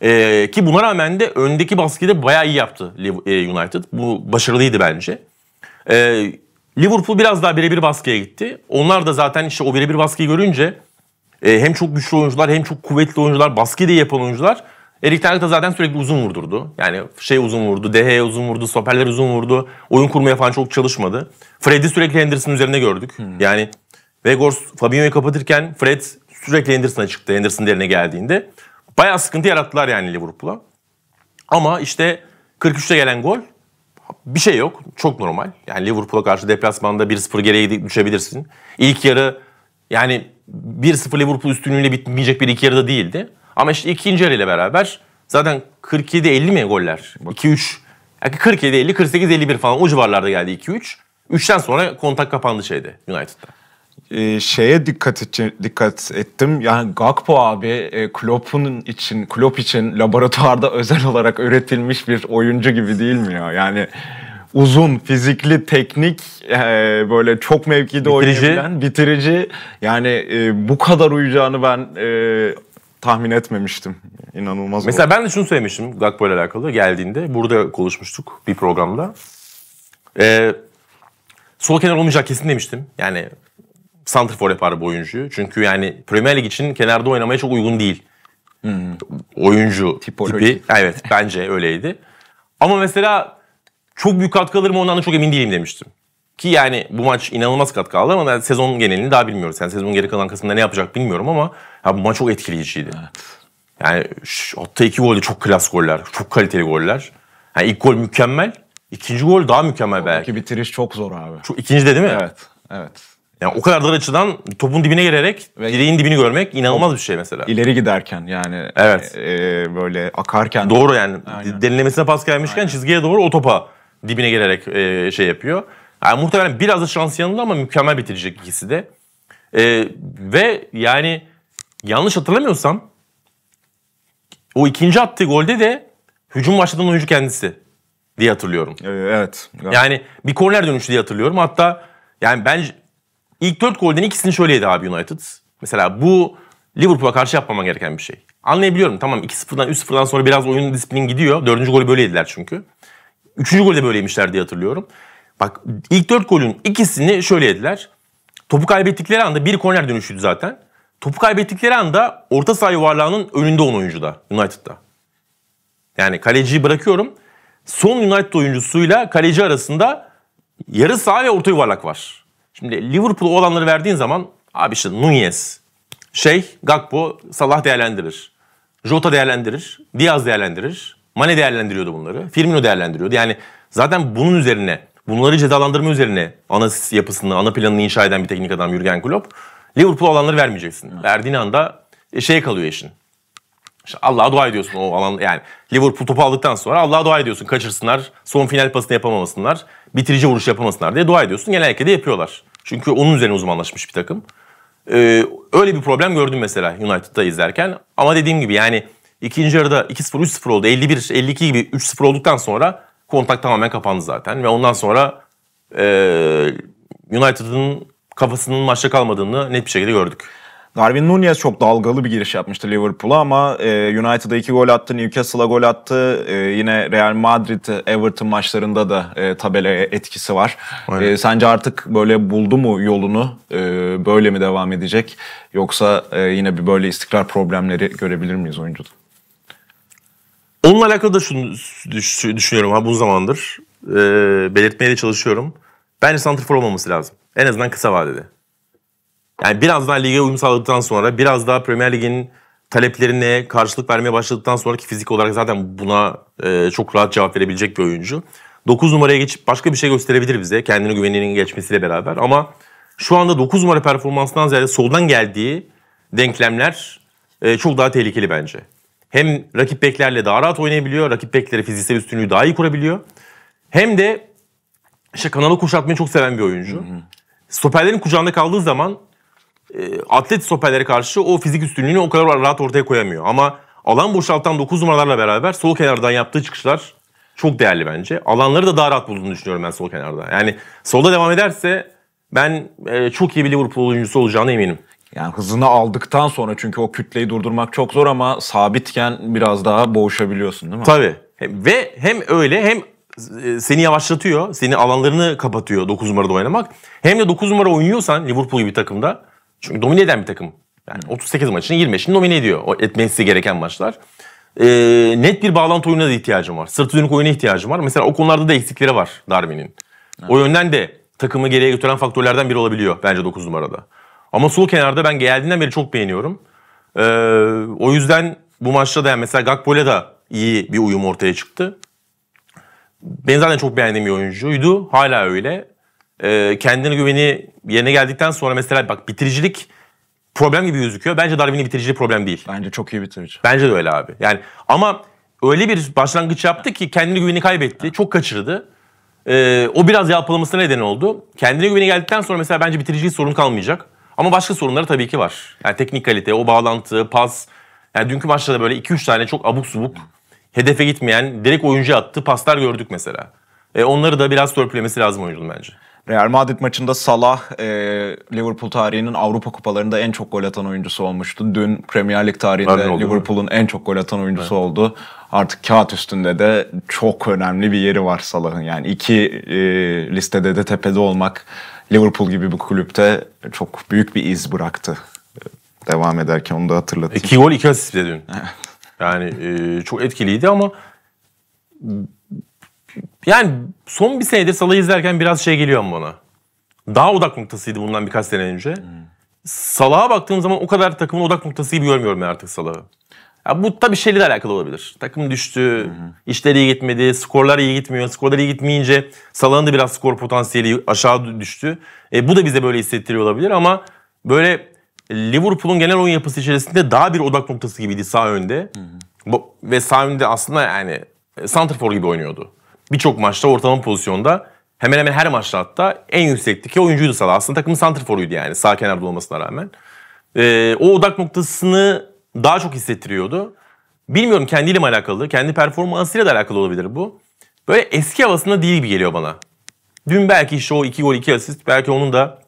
E, ki buna rağmen de öndeki baskıyı da bayağı iyi yaptı e, United. Bu başarılıydı bence. E, Liverpool biraz daha birebir baskıya gitti. Onlar da zaten işte o birebir baskıyı görünce e, hem çok güçlü oyuncular hem çok kuvvetli oyuncular, baskı da yapan oyuncular. Erik Ten Hag zaten sürekli uzun vurdurdu. Yani şey uzun vurdu, DH'ye uzun vurdu, stoperler uzun vurdu. Oyun kurmaya falan çok çalışmadı. Fred'i sürekli Henderson üzerine gördük. Hmm. Yani Vegors Fabinho'yu kapatırken Fred sürekli Henderson'a çıktı. Henderson derine geldiğinde. Bayağı sıkıntı yarattılar yani Liverpool'a. Ama işte 43'te gelen gol bir şey yok. Çok normal. Yani Liverpool'a karşı deplasmanda 1-0 geriye düşebilirsin. İlk yarı yani 1-0 Liverpool üstünlüğüyle bitmeyecek bir ilk yarıda değildi. Ama işte ikinci yarıyla beraber zaten 47-50 mi goller? 2-3 yani 47-50, 48-51 falan o civarlarda geldi 2-3. 3'ten sonra kontak kapandı şeyde United'da e, şeye dikkat için, dikkat ettim. Yani Gakpo abi e, Klopp'un için Klopp için laboratuvarda özel olarak üretilmiş bir oyuncu gibi değil mi ya? Yani uzun, fizikli, teknik, e, böyle çok mevkide bitirici. oynayabilen, bitirici. Yani e, bu kadar uyacağını ben e, tahmin etmemiştim. İnanılmaz. Mesela oldu. ben de şunu söylemiştim Gakpo ile alakalı geldiğinde. Burada konuşmuştuk bir programda. Ee, sol kenar olmayacak kesin demiştim. Yani santrfor yapar bu oyuncuyu. Çünkü yani Premier Lig için kenarda oynamaya çok uygun değil. Hmm. Oyuncu Tipoloji. tipi. Evet bence öyleydi. Ama mesela çok büyük katkı alır mı ondan da çok emin değilim demiştim. Ki yani bu maç inanılmaz katkı aldı ama yani sezon genelini daha bilmiyoruz. Yani sezonun geri kalan kısmında ne yapacak bilmiyorum ama ya bu maç çok etkileyiciydi. Evet. Yani hatta iki golde çok klas goller. Çok kaliteli goller. Yani ilk gol mükemmel. ikinci gol daha mükemmel Oradaki belki. bitiriş çok zor abi. Çok, ikinci de değil mi? Evet. Evet. Yani o kadar dar açıdan topun dibine girerek Ve direğin dibini görmek inanılmaz bir şey mesela. İleri giderken yani evet. e, e böyle akarken. Doğru yani Aynen. derinlemesine pas gelmişken Aynen. çizgiye doğru o topa dibine gelerek e, şey yapıyor. Yani muhtemelen biraz da şans yanında ama mükemmel bitirecek ikisi de. E, ve yani yanlış hatırlamıyorsam o ikinci attığı golde de hücum başlatan oyuncu kendisi diye hatırlıyorum. E, evet. Yani bir korner dönüşü diye hatırlıyorum. Hatta yani bence İlk dört golden ikisini şöyle yedi abi United. Mesela bu Liverpool'a karşı yapmaman gereken bir şey. Anlayabiliyorum tamam 2-0'dan 3-0'dan sonra biraz oyun disiplinin gidiyor. Dördüncü golü böyle yediler çünkü. Üçüncü golü de böyleymişler diye hatırlıyorum. Bak ilk dört golün ikisini şöyle yediler. Topu kaybettikleri anda bir korner dönüşüydü zaten. Topu kaybettikleri anda orta saha yuvarlağının önünde 10 oyuncuda United'da. Yani kaleciyi bırakıyorum. Son United oyuncusuyla kaleci arasında yarı saha ve orta yuvarlak var. Şimdi Liverpool'a olanları verdiğin zaman abi işte Nunez, şey Gakpo, Salah değerlendirir. Jota değerlendirir, Diaz değerlendirir, Mane değerlendiriyordu bunları, Firmino değerlendiriyordu. Yani zaten bunun üzerine, bunları cezalandırma üzerine ana yapısını, ana planını inşa eden bir teknik adam Jurgen Klopp. Liverpool alanları vermeyeceksin. Verdiğin anda e, şey kalıyor işin. İşte Allah'a dua ediyorsun o alan yani Liverpool topu aldıktan sonra Allah'a dua ediyorsun kaçırsınlar, son final pasını yapamamasınlar, bitirici vuruş yapamasınlar diye dua ediyorsun. Genellikle de yapıyorlar. Çünkü onun üzerine uzmanlaşmış bir takım. Ee, öyle bir problem gördüm mesela United'da izlerken. Ama dediğim gibi yani ikinci yarıda 2-0, 3-0 oldu. 51-52 gibi 3-0 olduktan sonra kontak tamamen kapandı zaten. Ve ondan sonra e, United'ın kafasının maçta kalmadığını net bir şekilde gördük. Darwin Nunez çok dalgalı bir giriş yapmıştı Liverpool'a ama e, United'a iki gol attı, Newcastle'a gol attı. E, yine Real Madrid, Everton maçlarında da e, tabelaya e, etkisi var. E, sence artık böyle buldu mu yolunu? E, böyle mi devam edecek? Yoksa e, yine bir böyle istikrar problemleri görebilir miyiz oyuncuda? Onunla alakalı da şunu düşünüyorum ha bu zamandır. E, belirtmeye de çalışıyorum. Bence santrfor olmaması lazım. En azından kısa vadede. Yani biraz daha lige uyum sağladıktan sonra, biraz daha Premier Lig'in taleplerine karşılık vermeye başladıktan sonra ki fizik olarak zaten buna e, çok rahat cevap verebilecek bir oyuncu. 9 numaraya geçip başka bir şey gösterebilir bize kendini güveninin geçmesiyle beraber ama şu anda 9 numara performansından ziyade soldan geldiği denklemler e, çok daha tehlikeli bence. Hem rakip beklerle daha rahat oynayabiliyor, rakip beklere fiziksel üstünlüğü daha iyi kurabiliyor. Hem de işte kanalı kuşatmayı çok seven bir oyuncu. Hı hı. Stoperlerin kucağında kaldığı zaman e, atlet stoperlere karşı o fizik üstünlüğünü o kadar rahat ortaya koyamıyor. Ama alan boşaltan 9 numaralarla beraber sol kenardan yaptığı çıkışlar çok değerli bence. Alanları da daha rahat bulduğunu düşünüyorum ben sol kenarda. Yani solda devam ederse ben e, çok iyi bir Liverpool oyuncusu olacağına eminim. Yani hızını aldıktan sonra çünkü o kütleyi durdurmak çok zor ama sabitken biraz daha boğuşabiliyorsun değil mi? Tabii. Ve hem öyle hem e, seni yavaşlatıyor. Seni alanlarını kapatıyor 9 numarada oynamak. Hem de 9 numara oynuyorsan Liverpool gibi bir takımda çünkü domine eden bir takım. Yani 38 maçın 25'ini domine ediyor. O etmesi gereken maçlar. E, net bir bağlantı oyununa da ihtiyacım var. Sırtı dönük oyuna ihtiyacım var. Mesela o konularda da eksikleri var Darwin'in. Evet. O yönden de takımı geriye götüren faktörlerden biri olabiliyor bence 9 numarada. Ama sol kenarda ben geldiğinden beri çok beğeniyorum. Ee, o yüzden bu maçta da yani mesela Gakpo'yla da iyi bir uyum ortaya çıktı. Ben zaten çok beğendiğim bir oyuncuydu. Hala öyle e, kendine güveni yerine geldikten sonra mesela bak bitiricilik problem gibi gözüküyor. Bence Darwin'in bitiriciliği problem değil. Bence çok iyi bitirici. Bence de öyle abi. Yani ama öyle bir başlangıç yaptı ki kendini güveni kaybetti. Çok kaçırdı. Ee, o biraz yalpalamasına neden oldu. Kendine güveni geldikten sonra mesela bence bitiricilik sorun kalmayacak. Ama başka sorunları tabii ki var. Yani teknik kalite, o bağlantı, pas. Yani dünkü maçta da böyle 2-3 tane çok abuk subuk hedefe gitmeyen direkt oyuncu attı paslar gördük mesela. E, onları da biraz törpülemesi lazım oyuncunun bence. Real Madrid maçında Salah e, Liverpool tarihinin Avrupa kupalarında en çok gol atan oyuncusu olmuştu. Dün Premier Lig tarihinde Liverpool'un en çok gol atan oyuncusu evet. oldu. Artık kağıt üstünde de çok önemli bir yeri var Salah'ın. Yani iki e, listede de tepede olmak Liverpool gibi bir kulüpte çok büyük bir iz bıraktı. Devam ederken onu da hatırlatayım. İki gol iki asist de dün. yani e, çok etkiliydi ama yani son bir senedir Salah'ı izlerken biraz şey geliyor bana. Daha odak noktasıydı bundan birkaç sene önce. Salah'a baktığım zaman o kadar takımın odak noktası gibi görmüyorum artık Salah'ı. Ya bu tabii şeyle de alakalı olabilir. Takım düştü, Hı-hı. işleri iyi gitmedi, skorlar iyi gitmiyor. Skorlar iyi gitmeyince Salah'ın da biraz skor potansiyeli aşağı düştü. E, bu da bize böyle hissettiriyor olabilir ama böyle Liverpool'un genel oyun yapısı içerisinde daha bir odak noktası gibiydi sağ önde. Hı hı. Ve sağ önde aslında yani Santrfor gibi oynuyordu birçok maçta ortalama pozisyonda hemen hemen her maçta hatta en yüksekteki oyuncuydu Salah. Aslında takımın santrforuydu yani sağ kenarda olmasına rağmen. Ee, o odak noktasını daha çok hissettiriyordu. Bilmiyorum kendiyle mi alakalı, kendi performansıyla da alakalı olabilir bu. Böyle eski havasında değil gibi geliyor bana. Dün belki işte o 2 gol 2 asist belki onun da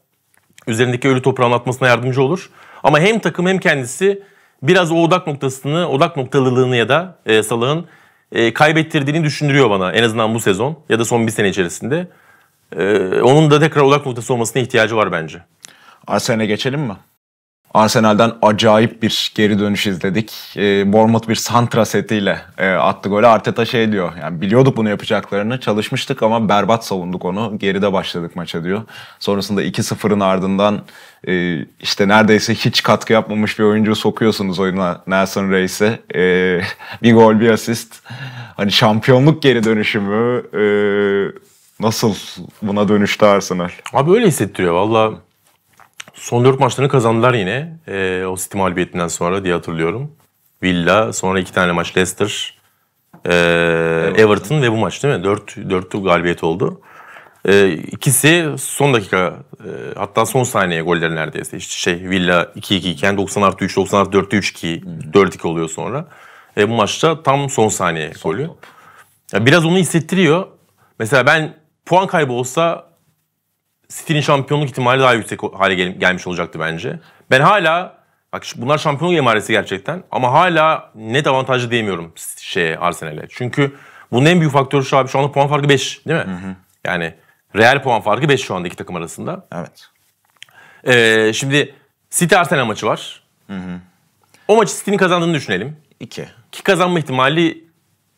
üzerindeki ölü toprağı anlatmasına yardımcı olur. Ama hem takım hem kendisi biraz o odak noktasını, odak noktalılığını ya da e, Salah'ın e, kaybettirdiğini düşündürüyor bana. En azından bu sezon ya da son bir sene içerisinde. E, onun da tekrar odak noktası olmasına ihtiyacı var bence. Arsenal'e geçelim mi? Arsenal'den acayip bir geri dönüş izledik. E, Bournemouth bir santra setiyle e, attı golü. Arteta şey diyor, yani biliyorduk bunu yapacaklarını, çalışmıştık ama berbat savunduk onu. Geride başladık maça diyor. Sonrasında 2-0'ın ardından e, işte neredeyse hiç katkı yapmamış bir oyuncu sokuyorsunuz oyuna Nelson Reis'e. E, bir gol, bir asist. Hani şampiyonluk geri dönüşümü e, nasıl buna dönüştü Arsenal? Abi öyle hissettiriyor valla. Son dört maçlarını kazandılar yine. E, o City mağlubiyetinden sonra diye hatırlıyorum. Villa, sonra iki tane maç Leicester, e, Everton. ve bu maç değil mi? Dört, dörtlü galibiyet oldu. E, ikisi son dakika e, hatta son saniye golleri neredeyse. İşte şey Villa 2-2 iken 90 artı 3, 90 artı 4'te 3-2, 4-2 oluyor sonra. E, bu maçta tam son saniye son golü. Top. Ya, biraz onu hissettiriyor. Mesela ben puan kaybı olsa City'nin şampiyonluk ihtimali daha yüksek hale gel- gelmiş olacaktı bence. Ben hala bak bunlar şampiyonluk emaresi gerçekten ama hala net avantajlı diyemiyorum şeye Arsenal'e. Çünkü bunun en büyük faktörü şu abi şu anda puan farkı 5 değil mi? Hı hı. Yani real puan farkı 5 şu andaki takım arasında. Evet. Ee, şimdi City Arsenal maçı var. Hı hı. O maçı City'nin kazandığını düşünelim. 2. Ki kazanma ihtimali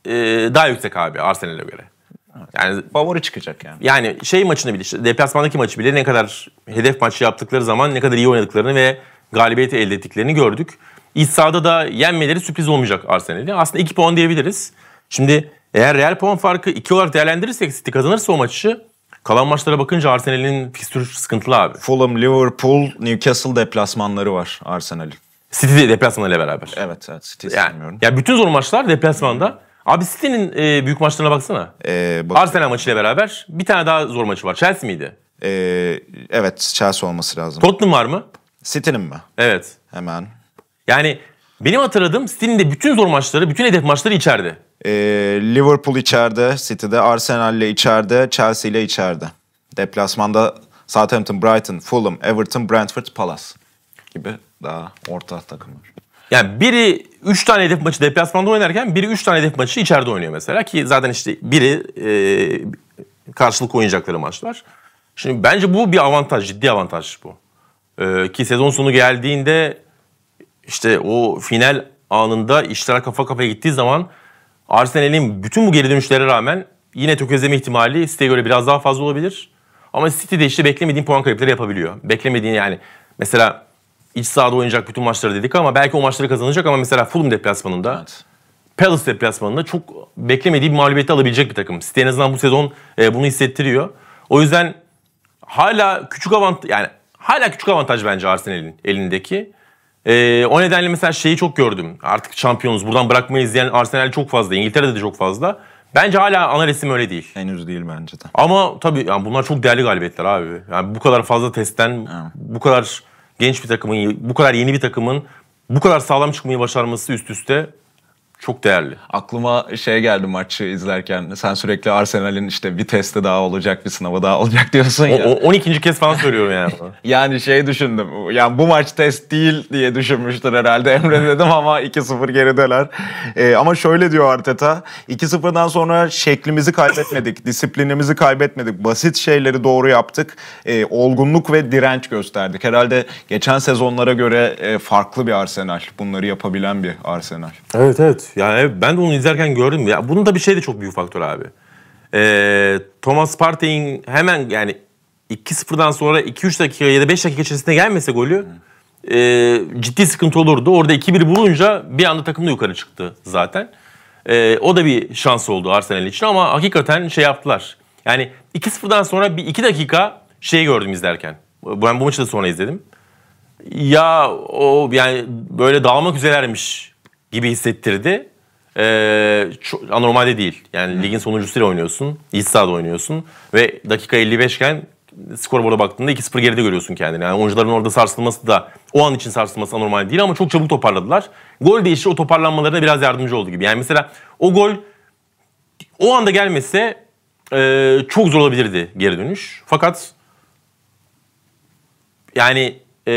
e, daha yüksek abi Arsenal'e göre. Yani favori çıkacak yani. Yani şey maçını bile, işte, deplasmandaki maçı bile ne kadar hedef maçı yaptıkları zaman ne kadar iyi oynadıklarını ve galibiyeti elde ettiklerini gördük. İç sahada da yenmeleri sürpriz olmayacak Arsenal'e. Aslında 2 puan diyebiliriz. Şimdi eğer real puan farkı 2 olarak değerlendirirsek City kazanırsa o maçı kalan maçlara bakınca Arsenal'in fikstürü sıkıntılı abi. Fulham, Liverpool, Newcastle deplasmanları var Arsenal'in. City de deplasmanıyla beraber. Evet, evet City yani, Ya yani bütün zor maçlar deplasmanda. Abi City'nin e, büyük maçlarına baksana. Ee, bak- Arsenal maçıyla beraber bir tane daha zor maçı var. Chelsea miydi? Ee, evet Chelsea olması lazım. Tottenham var mı? City'nin mi? Evet. Hemen. Yani benim hatırladığım City'nin de bütün zor maçları, bütün hedef maçları içeride. Ee, Liverpool içeride, City'de, Arsenal ile içeride, Chelsea ile içeride. Deplasmanda Southampton, Brighton, Fulham, Everton, Brentford, Palace gibi daha orta takımlar. Yani biri 3 tane hedef maçı deplasmanda oynarken biri 3 tane hedef maçı içeride oynuyor mesela. Ki zaten işte biri e, karşılık oynayacakları maçlar. Şimdi bence bu bir avantaj, ciddi avantaj bu. E, ki sezon sonu geldiğinde işte o final anında işler kafa kafaya gittiği zaman Arsenal'in bütün bu geri dönüşlere rağmen yine tökezleme ihtimali City'ye göre biraz daha fazla olabilir. Ama City de işte beklemediğin puan kayıpları yapabiliyor. Beklemediğin yani mesela iç sahada oynayacak bütün maçları dedik ama belki o maçları kazanacak ama mesela Fulham deplasmanında evet. Palace deplasmanında çok beklemediği bir mağlubiyeti alabilecek bir takım. City en azından bu sezon e, bunu hissettiriyor. O yüzden hala küçük avantaj yani hala küçük avantaj bence Arsenal'in elindeki. E, o nedenle mesela şeyi çok gördüm. Artık şampiyonuz buradan bırakmayız diyen Arsenal çok fazla. İngiltere'de de çok fazla. Bence hala analizim öyle değil. Henüz değil bence de. Ama tabii yani bunlar çok değerli galibiyetler abi. Yani bu kadar fazla testten, evet. bu kadar genç bir takımın, bu kadar yeni bir takımın bu kadar sağlam çıkmayı başarması üst üste çok değerli. Aklıma şey geldi maçı izlerken. Sen sürekli Arsenal'in işte bir teste daha olacak, bir sınava daha olacak diyorsun ya. O, o 12. kez falan söylüyorum yani. yani şey düşündüm. Yani bu maç test değil diye düşünmüştür herhalde Emre dedim ama 2-0 gerideler. Ee, ama şöyle diyor Arteta. 2-0'dan sonra şeklimizi kaybetmedik, disiplinimizi kaybetmedik. Basit şeyleri doğru yaptık. Ee, olgunluk ve direnç gösterdik. Herhalde geçen sezonlara göre e, farklı bir Arsenal. Bunları yapabilen bir Arsenal. Evet evet. Yani ben de onu izlerken gördüm. Ya bunun da bir şey de çok büyük faktör abi. Ee, Thomas Partey'in hemen yani 2-0'dan sonra 2-3 dakika ya da 5 dakika içerisinde gelmese golü e, ciddi sıkıntı olurdu. Orada 2-1 bulunca bir anda takım da yukarı çıktı zaten. E, o da bir şans oldu Arsenal için ama hakikaten şey yaptılar. Yani 2-0'dan sonra bir 2 dakika şey gördüm izlerken. Ben bu maçı da sonra izledim. Ya o yani böyle dağılmak üzerelermiş gibi hissettirdi. Ee, çok, de değil. Yani ligin sonuncusuyla oynuyorsun. İç sahada oynuyorsun. Ve dakika 55 iken skorboarda baktığında 2-0 geride görüyorsun kendini. Yani oyuncuların orada sarsılması da o an için sarsılması anormal değil ama çok çabuk toparladılar. Gol değişti o toparlanmalarına biraz yardımcı oldu gibi. Yani mesela o gol o anda gelmese e, çok zor olabilirdi geri dönüş. Fakat yani e,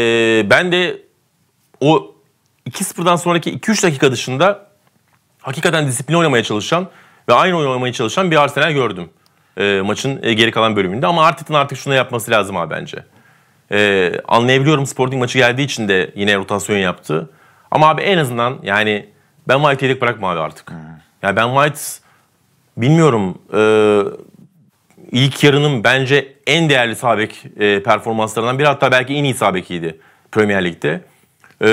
ben de o 2-0'dan sonraki 2-3 dakika dışında hakikaten disiplin oynamaya çalışan ve aynı oyun oynamaya çalışan bir Arsenal gördüm. E, maçın e, geri kalan bölümünde ama Arteta'nın artık şunu yapması lazım abi bence. E, anlayabiliyorum Sporting maçı geldiği için de yine rotasyon yaptı. Ama abi en azından yani Ben White'ı yedek bırakma abi artık. Hmm. Yani Ben White bilmiyorum e, ilk yarının bence en değerli sabek e, performanslarından biri hatta belki en iyi sabekiydi Premier Lig'de. Ee,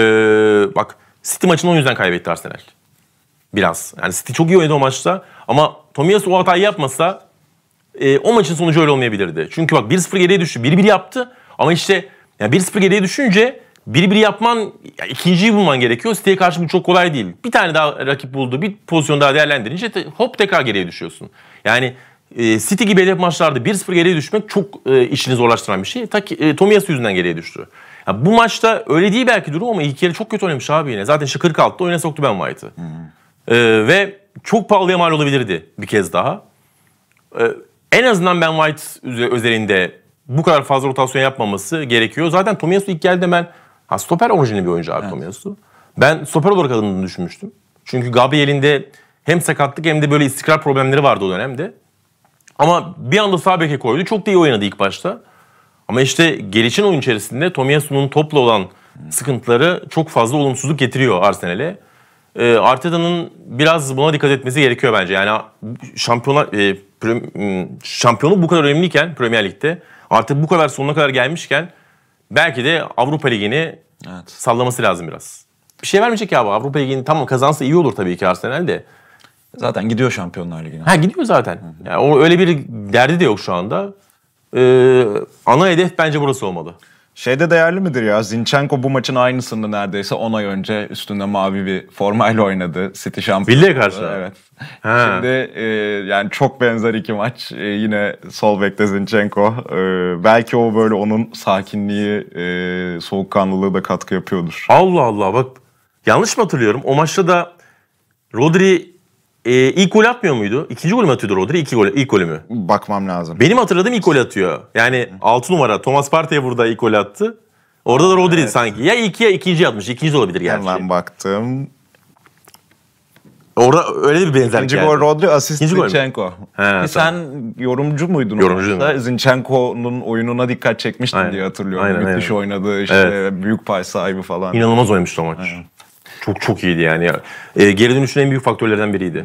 bak City maçını o yüzden kaybetti Arsenal. Biraz. Yani City çok iyi oynadı o maçta ama Tomiyasu o hatayı yapmasa e, o maçın sonucu öyle olmayabilirdi. Çünkü bak 1-0 geriye düştü. 1-1 yaptı ama işte yani 1-0 geriye düşünce 1-1 yapman, yani ikinciyi bulman gerekiyor. City'ye karşı bu çok kolay değil. Bir tane daha rakip buldu, bir pozisyon daha değerlendirince hop tekrar geriye düşüyorsun. Yani e, City gibi hedef maçlarda 1-0 geriye düşmek çok e, işini zorlaştıran bir şey. Ta e, Tomiyasu yüzünden geriye düştü. Ya bu maçta öyle değil belki durum ama ilk yarı çok kötü oynamış abi yine. Zaten şıkır kalktı oyuna soktu Ben White'ı. Ee, ve çok pahalıya mal olabilirdi bir kez daha. Ee, en azından Ben White üzerinde bu kadar fazla rotasyon yapmaması gerekiyor. Zaten Tomiyasu ilk geldi ben ha, stoper orijinli bir oyuncu abi evet. Tomiyasu. Ben stoper olarak adını düşünmüştüm. Çünkü Gabriel'in de hem sakatlık hem de böyle istikrar problemleri vardı o dönemde. Ama bir anda sağ beke koydu. Çok da iyi oynadı ilk başta. Ama işte gelişen oyun içerisinde Tomiyasu'nun topla olan sıkıntıları çok fazla olumsuzluk getiriyor Arsenal'e. E, Arteta'nın biraz buna dikkat etmesi gerekiyor bence. Yani şampiyonlar e, pre, hmm, şampiyonluk bu kadar önemliyken Premier Lig'de artık bu kadar sonuna kadar gelmişken belki de Avrupa Ligi'ni evet. sallaması lazım biraz. Bir şey vermeyecek ya abi. Avrupa Ligi'ni tamam kazansa iyi olur tabii ki Arsenal'de. Zaten gidiyor Şampiyonlar Ligi'ne. Ha gidiyor zaten. Yani o öyle bir derdi de yok şu anda. Ee, ana hedef bence burası olmalı. Şeyde değerli midir ya? Zinchenko bu maçın aynısını neredeyse 10 ay önce üstünde mavi bir formayla oynadı. City şampiyonu. Bille karşı. Evet. Ha. Şimdi e, yani çok benzer iki maç. E, yine sol bekte Zinchenko. E, belki o böyle onun sakinliği, e, soğukkanlılığı da katkı yapıyordur. Allah Allah bak yanlış mı hatırlıyorum? O maçta da Rodri e, ilk gol atmıyor muydu? İkinci gol mü atıyordu Rodri? İki gol, ilk golü mü? Bakmam lazım. Benim hatırladığım ilk gol atıyor. Yani 6 numara Thomas Partey burada ilk gol attı. Orada da Rodri evet. sanki. Ya iki ya ikinci atmış. İkinci olabilir gerçi. Hemen baktım. Orada öyle bir benzerlik İkinci geldi. gol Rodri, asist İkinci gol mü? Zinchenko. He, Sen yorumcu muydun? Yorumcuydum. orada? Zinchenko'nun oyununa dikkat çekmiştin Aynen. diye hatırlıyorum. Aynen, Müthiş aynen. oynadığı işte Evet. büyük pay sahibi falan. İnanılmaz oynamıştı o maç. Aynen çok çok iyiydi yani. E, geri dönüşün en büyük faktörlerden biriydi.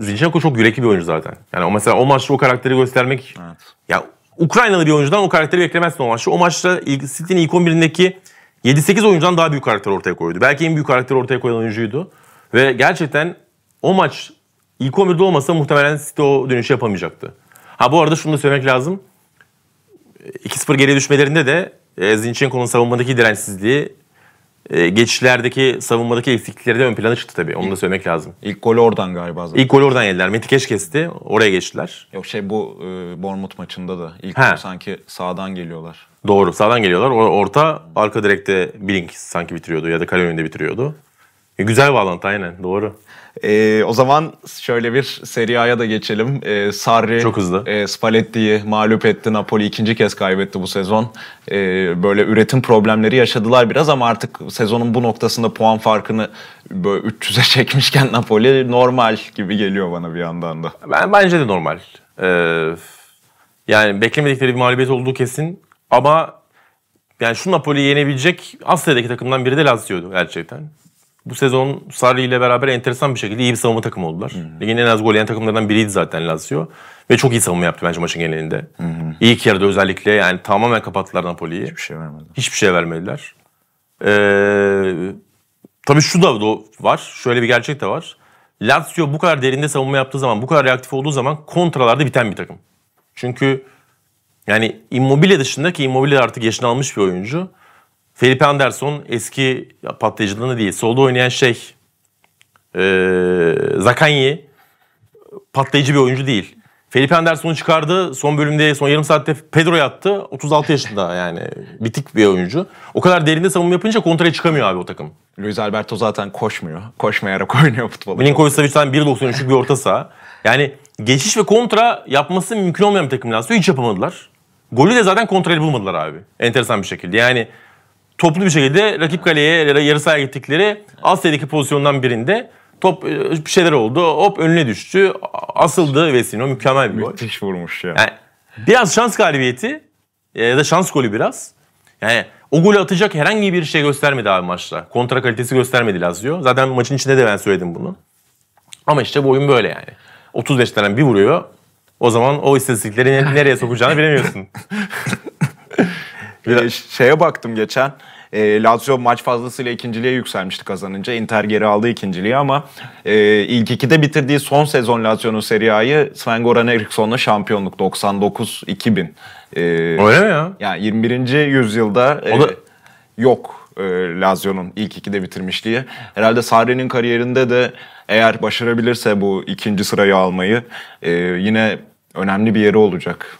Zinchenko çok yürekli bir oyuncu zaten. Yani o mesela o maçta o karakteri göstermek... Evet. Ya Ukraynalı bir oyuncudan o karakteri beklemezsin o maçta. O maçta City'nin ilk 11'indeki 7-8 oyuncudan daha büyük karakter ortaya koydu. Belki en büyük karakteri ortaya koyan oyuncuydu. Ve gerçekten o maç ilk 11'de olmasa muhtemelen City o dönüşü yapamayacaktı. Ha bu arada şunu da söylemek lazım. 2-0 e, geri düşmelerinde de e, Zinchenko'nun savunmadaki dirençsizliği e, geçişlerdeki savunmadaki eksiklikleri de ön plana çıktı tabii. Onu da söylemek lazım. İlk gol oradan galiba zaten. İlk gol oradan yediler. Metikeş kesti. Oraya geçtiler. Yok şey bu e, Bournemouth maçında da ilk He. sanki sağdan geliyorlar. Doğru. Sağdan geliyorlar. O orta arka direkte Blink sanki bitiriyordu ya da kale önünde bitiriyordu. E, güzel bağlantı aynen. Doğru. E, o zaman şöyle bir Serie A'ya da geçelim. E, Sarri Çok hızlı. E, Spalletti'yi mağlup etti. Napoli ikinci kez kaybetti bu sezon. E, böyle üretim problemleri yaşadılar biraz ama artık sezonun bu noktasında puan farkını böyle 300'e çekmişken Napoli normal gibi geliyor bana bir yandan da. Ben bence de normal. Ee, yani beklemedikleri bir mağlubiyet olduğu kesin ama yani şu Napoli'yi yenebilecek Asya'daki takımdan biri de Lazio'ydu gerçekten bu sezon Sarri ile beraber enteresan bir şekilde iyi bir savunma takımı oldular. Ligin en az gol yiyen takımlarından biriydi zaten Lazio. Ve çok iyi savunma yaptı bence maçın genelinde. Hı-hı. İlk yarıda özellikle yani tamamen kapattılar Napoli'yi. Hiçbir şey vermediler. Hiçbir şey vermediler. Ee, tabii şu da var. Şöyle bir gerçek de var. Lazio bu kadar derinde savunma yaptığı zaman, bu kadar reaktif olduğu zaman kontralarda biten bir takım. Çünkü yani Immobile dışında ki Immobile artık yaşını almış bir oyuncu. Felipe Anderson eski patlayıcılığını değil. Solda oynayan şey e, Zakanyi patlayıcı bir oyuncu değil. Felipe Anderson'u çıkardı. Son bölümde son yarım saatte Pedro yattı. 36 yaşında yani bitik bir oyuncu. O kadar derinde savunma yapınca kontraya çıkamıyor abi o takım. Luis Alberto zaten koşmuyor. Koşmayarak oynuyor futbolu. Milinkovic Savic'den 1.93'lük bir orta saha. Yani geçiş ve kontra yapması mümkün olmayan bir takım lazım. Hiç yapamadılar. Golü de zaten kontrayla bulmadılar abi. Enteresan bir şekilde. Yani toplu bir şekilde rakip kaleye yarı sahaya gittikleri az Asya'daki pozisyondan birinde top e, bir şeyler oldu. Hop önüne düştü. Asıldı Vesino. Mükemmel bir Müthiş gol. Müthiş vurmuş ya. Yani, biraz şans galibiyeti e, ya da şans golü biraz. Yani o golü atacak herhangi bir şey göstermedi abi maçta. Kontra kalitesi göstermedi Lazio. Zaten maçın içinde de ben söyledim bunu. Ama işte bu oyun böyle yani. 35 tane bir vuruyor. O zaman o istatistikleri nereye sokacağını bilemiyorsun. Biraz... şeye baktım geçen. E, Lazio maç fazlasıyla ikinciliğe yükselmişti kazanınca. Inter geri aldı ikinciliği ama e, ilk de bitirdiği son sezon Lazio'nun Serie A'yı Sven-Goran Eriksson'la şampiyonluk 99-2000. E, ee, Öyle mi ya? Yani 21. yüzyılda e, da... yok e, Lazio'nun ilk iki de bitirmişliği. Herhalde Sarri'nin kariyerinde de eğer başarabilirse bu ikinci sırayı almayı e, yine önemli bir yeri olacak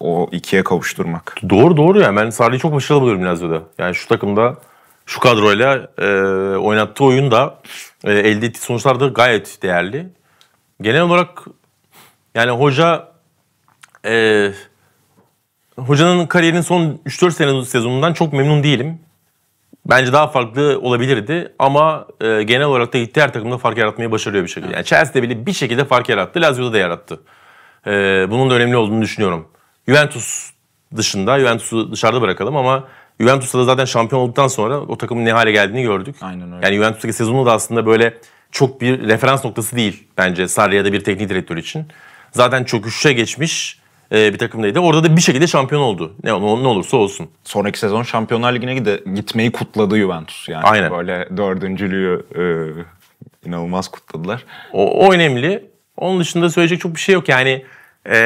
o ikiye kavuşturmak. Doğru doğru yani ben Sarri'yi çok başarılı buluyorum Lazio'da. Yani şu takımda şu kadroyla e, oynattığı oyun da e, elde ettiği sonuçlar da gayet değerli. Genel olarak yani hoca e, hocanın kariyerinin son 3-4 sene sezonundan çok memnun değilim. Bence daha farklı olabilirdi ama e, genel olarak da gitti her takımda fark yaratmayı başarıyor bir şekilde. Yani Chelsea'de bile bir şekilde fark yarattı, Lazio'da da yarattı. E, bunun da önemli olduğunu düşünüyorum. Juventus dışında, Juventus'u dışarıda bırakalım ama Juventus'ta da zaten şampiyon olduktan sonra o takımın ne hale geldiğini gördük. Aynen öyle. Yani Juventus'taki sezonu da aslında böyle çok bir referans noktası değil bence Sarri ya da bir teknik direktör için. Zaten çöküşe geçmiş e, bir takımdaydı. Orada da bir şekilde şampiyon oldu. Ne, ne olursa olsun. Sonraki sezon Şampiyonlar Ligi'ne gide, gitmeyi kutladı Juventus. Yani Aynen. böyle dördüncülüğü e, inanılmaz kutladılar. O, o önemli. Onun dışında söyleyecek çok bir şey yok. Yani e,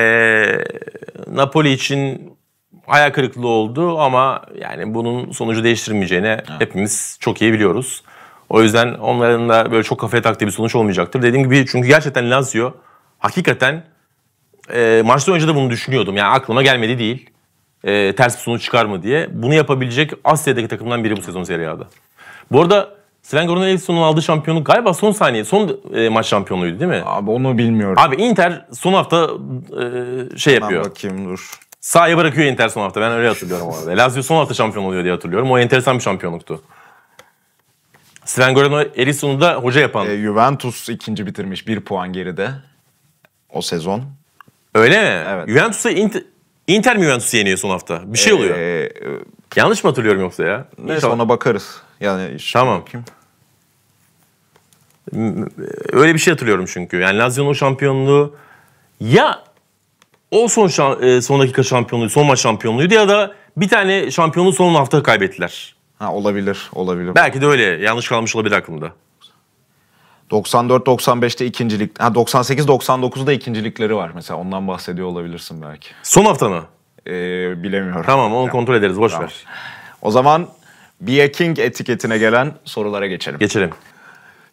Napoli için hayal kırıklığı oldu ama yani bunun sonucu değiştirmeyeceğini evet. hepimiz çok iyi biliyoruz. O yüzden onların da böyle çok kafaya taktığı bir sonuç olmayacaktır. Dediğim gibi çünkü gerçekten Lazio hakikaten e, maçtan önce de bunu düşünüyordum. Yani aklıma gelmedi değil. E, ters bir sonuç çıkar mı diye. Bunu yapabilecek Asya'daki takımdan biri bu sezon Serie A'da. Bu arada Sven Goran Eriksson'un aldığı şampiyonluk galiba son saniye, son e, maç şampiyonuydu değil mi? Abi onu bilmiyorum. Abi Inter son hafta e, şey yapıyor. Ben bakayım dur. Sahaya bırakıyor Inter son hafta. Ben öyle hatırlıyorum orada. Lazio son hafta şampiyon oluyor diye hatırlıyorum. O enteresan bir şampiyonluktu. Sven Goran Eriksson'u da hoca yapan. E, Juventus ikinci bitirmiş. Bir puan geride. O sezon. Öyle mi? Evet. Juventus'a Inter, Inter mi Juventus'u yeniyor son hafta? Bir şey e, oluyor. E, e, Yanlış mı hatırlıyorum yoksa ya? Neyse ona bakarız. Yani tamam. Bakayım. Öyle bir şey hatırlıyorum çünkü. Yani Lazio'nun o şampiyonluğu ya o son şan, e, son dakika şampiyonluğu, son maç şampiyonluğuydu ya da bir tane şampiyonluğu son hafta kaybettiler. Ha olabilir, olabilir. Belki de öyle. Yanlış kalmış olabilir aklımda. 94-95'te ikincilik, ha 98-99'da ikincilikleri var mesela. Ondan bahsediyor olabilirsin belki. Son hafta mı? Ee, bilemiyorum. Tamam, onu yani. kontrol ederiz. Boş tamam. ver. O zaman Be a King etiketine gelen sorulara geçelim. Geçelim.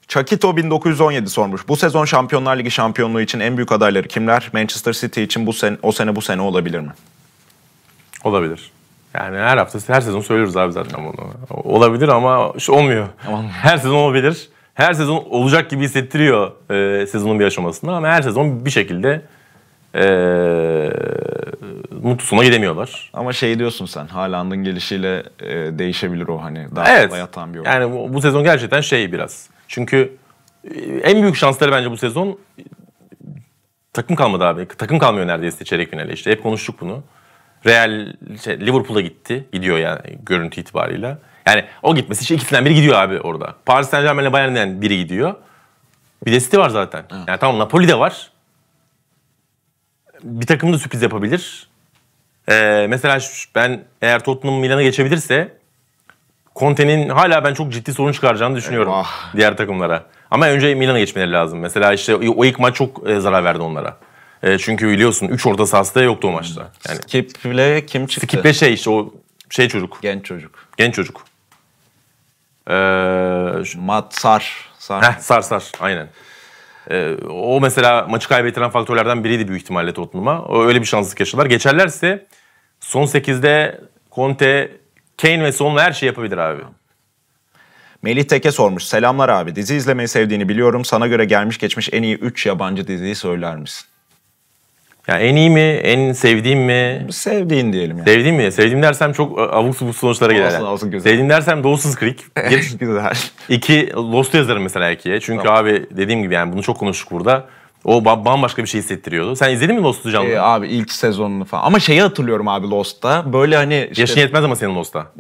Chakito 1917 sormuş. Bu sezon Şampiyonlar Ligi şampiyonluğu için en büyük adayları kimler? Manchester City için bu sene, o sene bu sene olabilir mi? Olabilir. Yani her hafta her sezon söylüyoruz abi zaten bunu. Olabilir ama şu olmuyor. Her sezon olabilir. Her sezon olacak gibi hissettiriyor e, sezonun bir aşamasında ama her sezon bir şekilde e, mutlu gidemiyorlar. Ama şey diyorsun sen Haaland'ın gelişiyle e, değişebilir o hani daha evet. yatan bir oyun. Yani bu, bu sezon gerçekten şey biraz çünkü e, en büyük şansları bence bu sezon e, takım kalmadı abi. Takım kalmıyor neredeyse çeyrek finale işte. Hep konuştuk bunu. Real şey, Liverpool'a gitti. Gidiyor yani görüntü itibarıyla. Yani o gitmesi şey ikisinden biri gidiyor abi orada. Paris Saint Germain'le Bayern'den biri gidiyor. Bir de City var zaten. Evet. Yani tamam Napoli de var. Bir takım da sürpriz yapabilir. Ee, mesela ben eğer Tottenham Milan'a geçebilirse Conte'nin hala ben çok ciddi sorun çıkaracağını düşünüyorum Eyvah. diğer takımlara. Ama önce Milan'a geçmeleri lazım. Mesela işte o ilk maç çok e, zarar verdi onlara. E, çünkü biliyorsun 3 orta sahası da yoktu o maçta. Hmm. Yani Skip'le kim çıktı? Skip'le şey işte o şey çocuk. Genç çocuk. Genç çocuk. Ee, şu... Mat Sar. Sar. Heh, sar Sar aynen. Ee, o mesela maçı kaybettiren faktörlerden biriydi büyük ihtimalle Tottenham'a. Öyle bir şanssızlık yaşadılar. Geçerlerse son 8'de Conte Kane ve Son her şey yapabilir abi. Melih Teke sormuş. Selamlar abi. Dizi izlemeyi sevdiğini biliyorum. Sana göre gelmiş geçmiş en iyi 3 yabancı diziyi söyler misin? Ya en iyi mi, en sevdiğim mi? Sevdiğin diyelim yani. Sevdiğim mi? Sevdiğim dersem çok e, avuk subuk sonuçlara gelir. Olsun olsun güzel. Sevdiğim dersem Dawson's Creek. güzel. İki, Lost'u yazarım mesela ikiye. Çünkü tamam. abi dediğim gibi yani bunu çok konuştuk burada. O bambaşka bir şey hissettiriyordu. Sen izledin mi Lost'u canlı? Ee, abi ilk sezonunu falan. Ama şeyi hatırlıyorum abi Lost'ta. Böyle hani... Işte, Yaşın yetmez ama senin Lost'ta.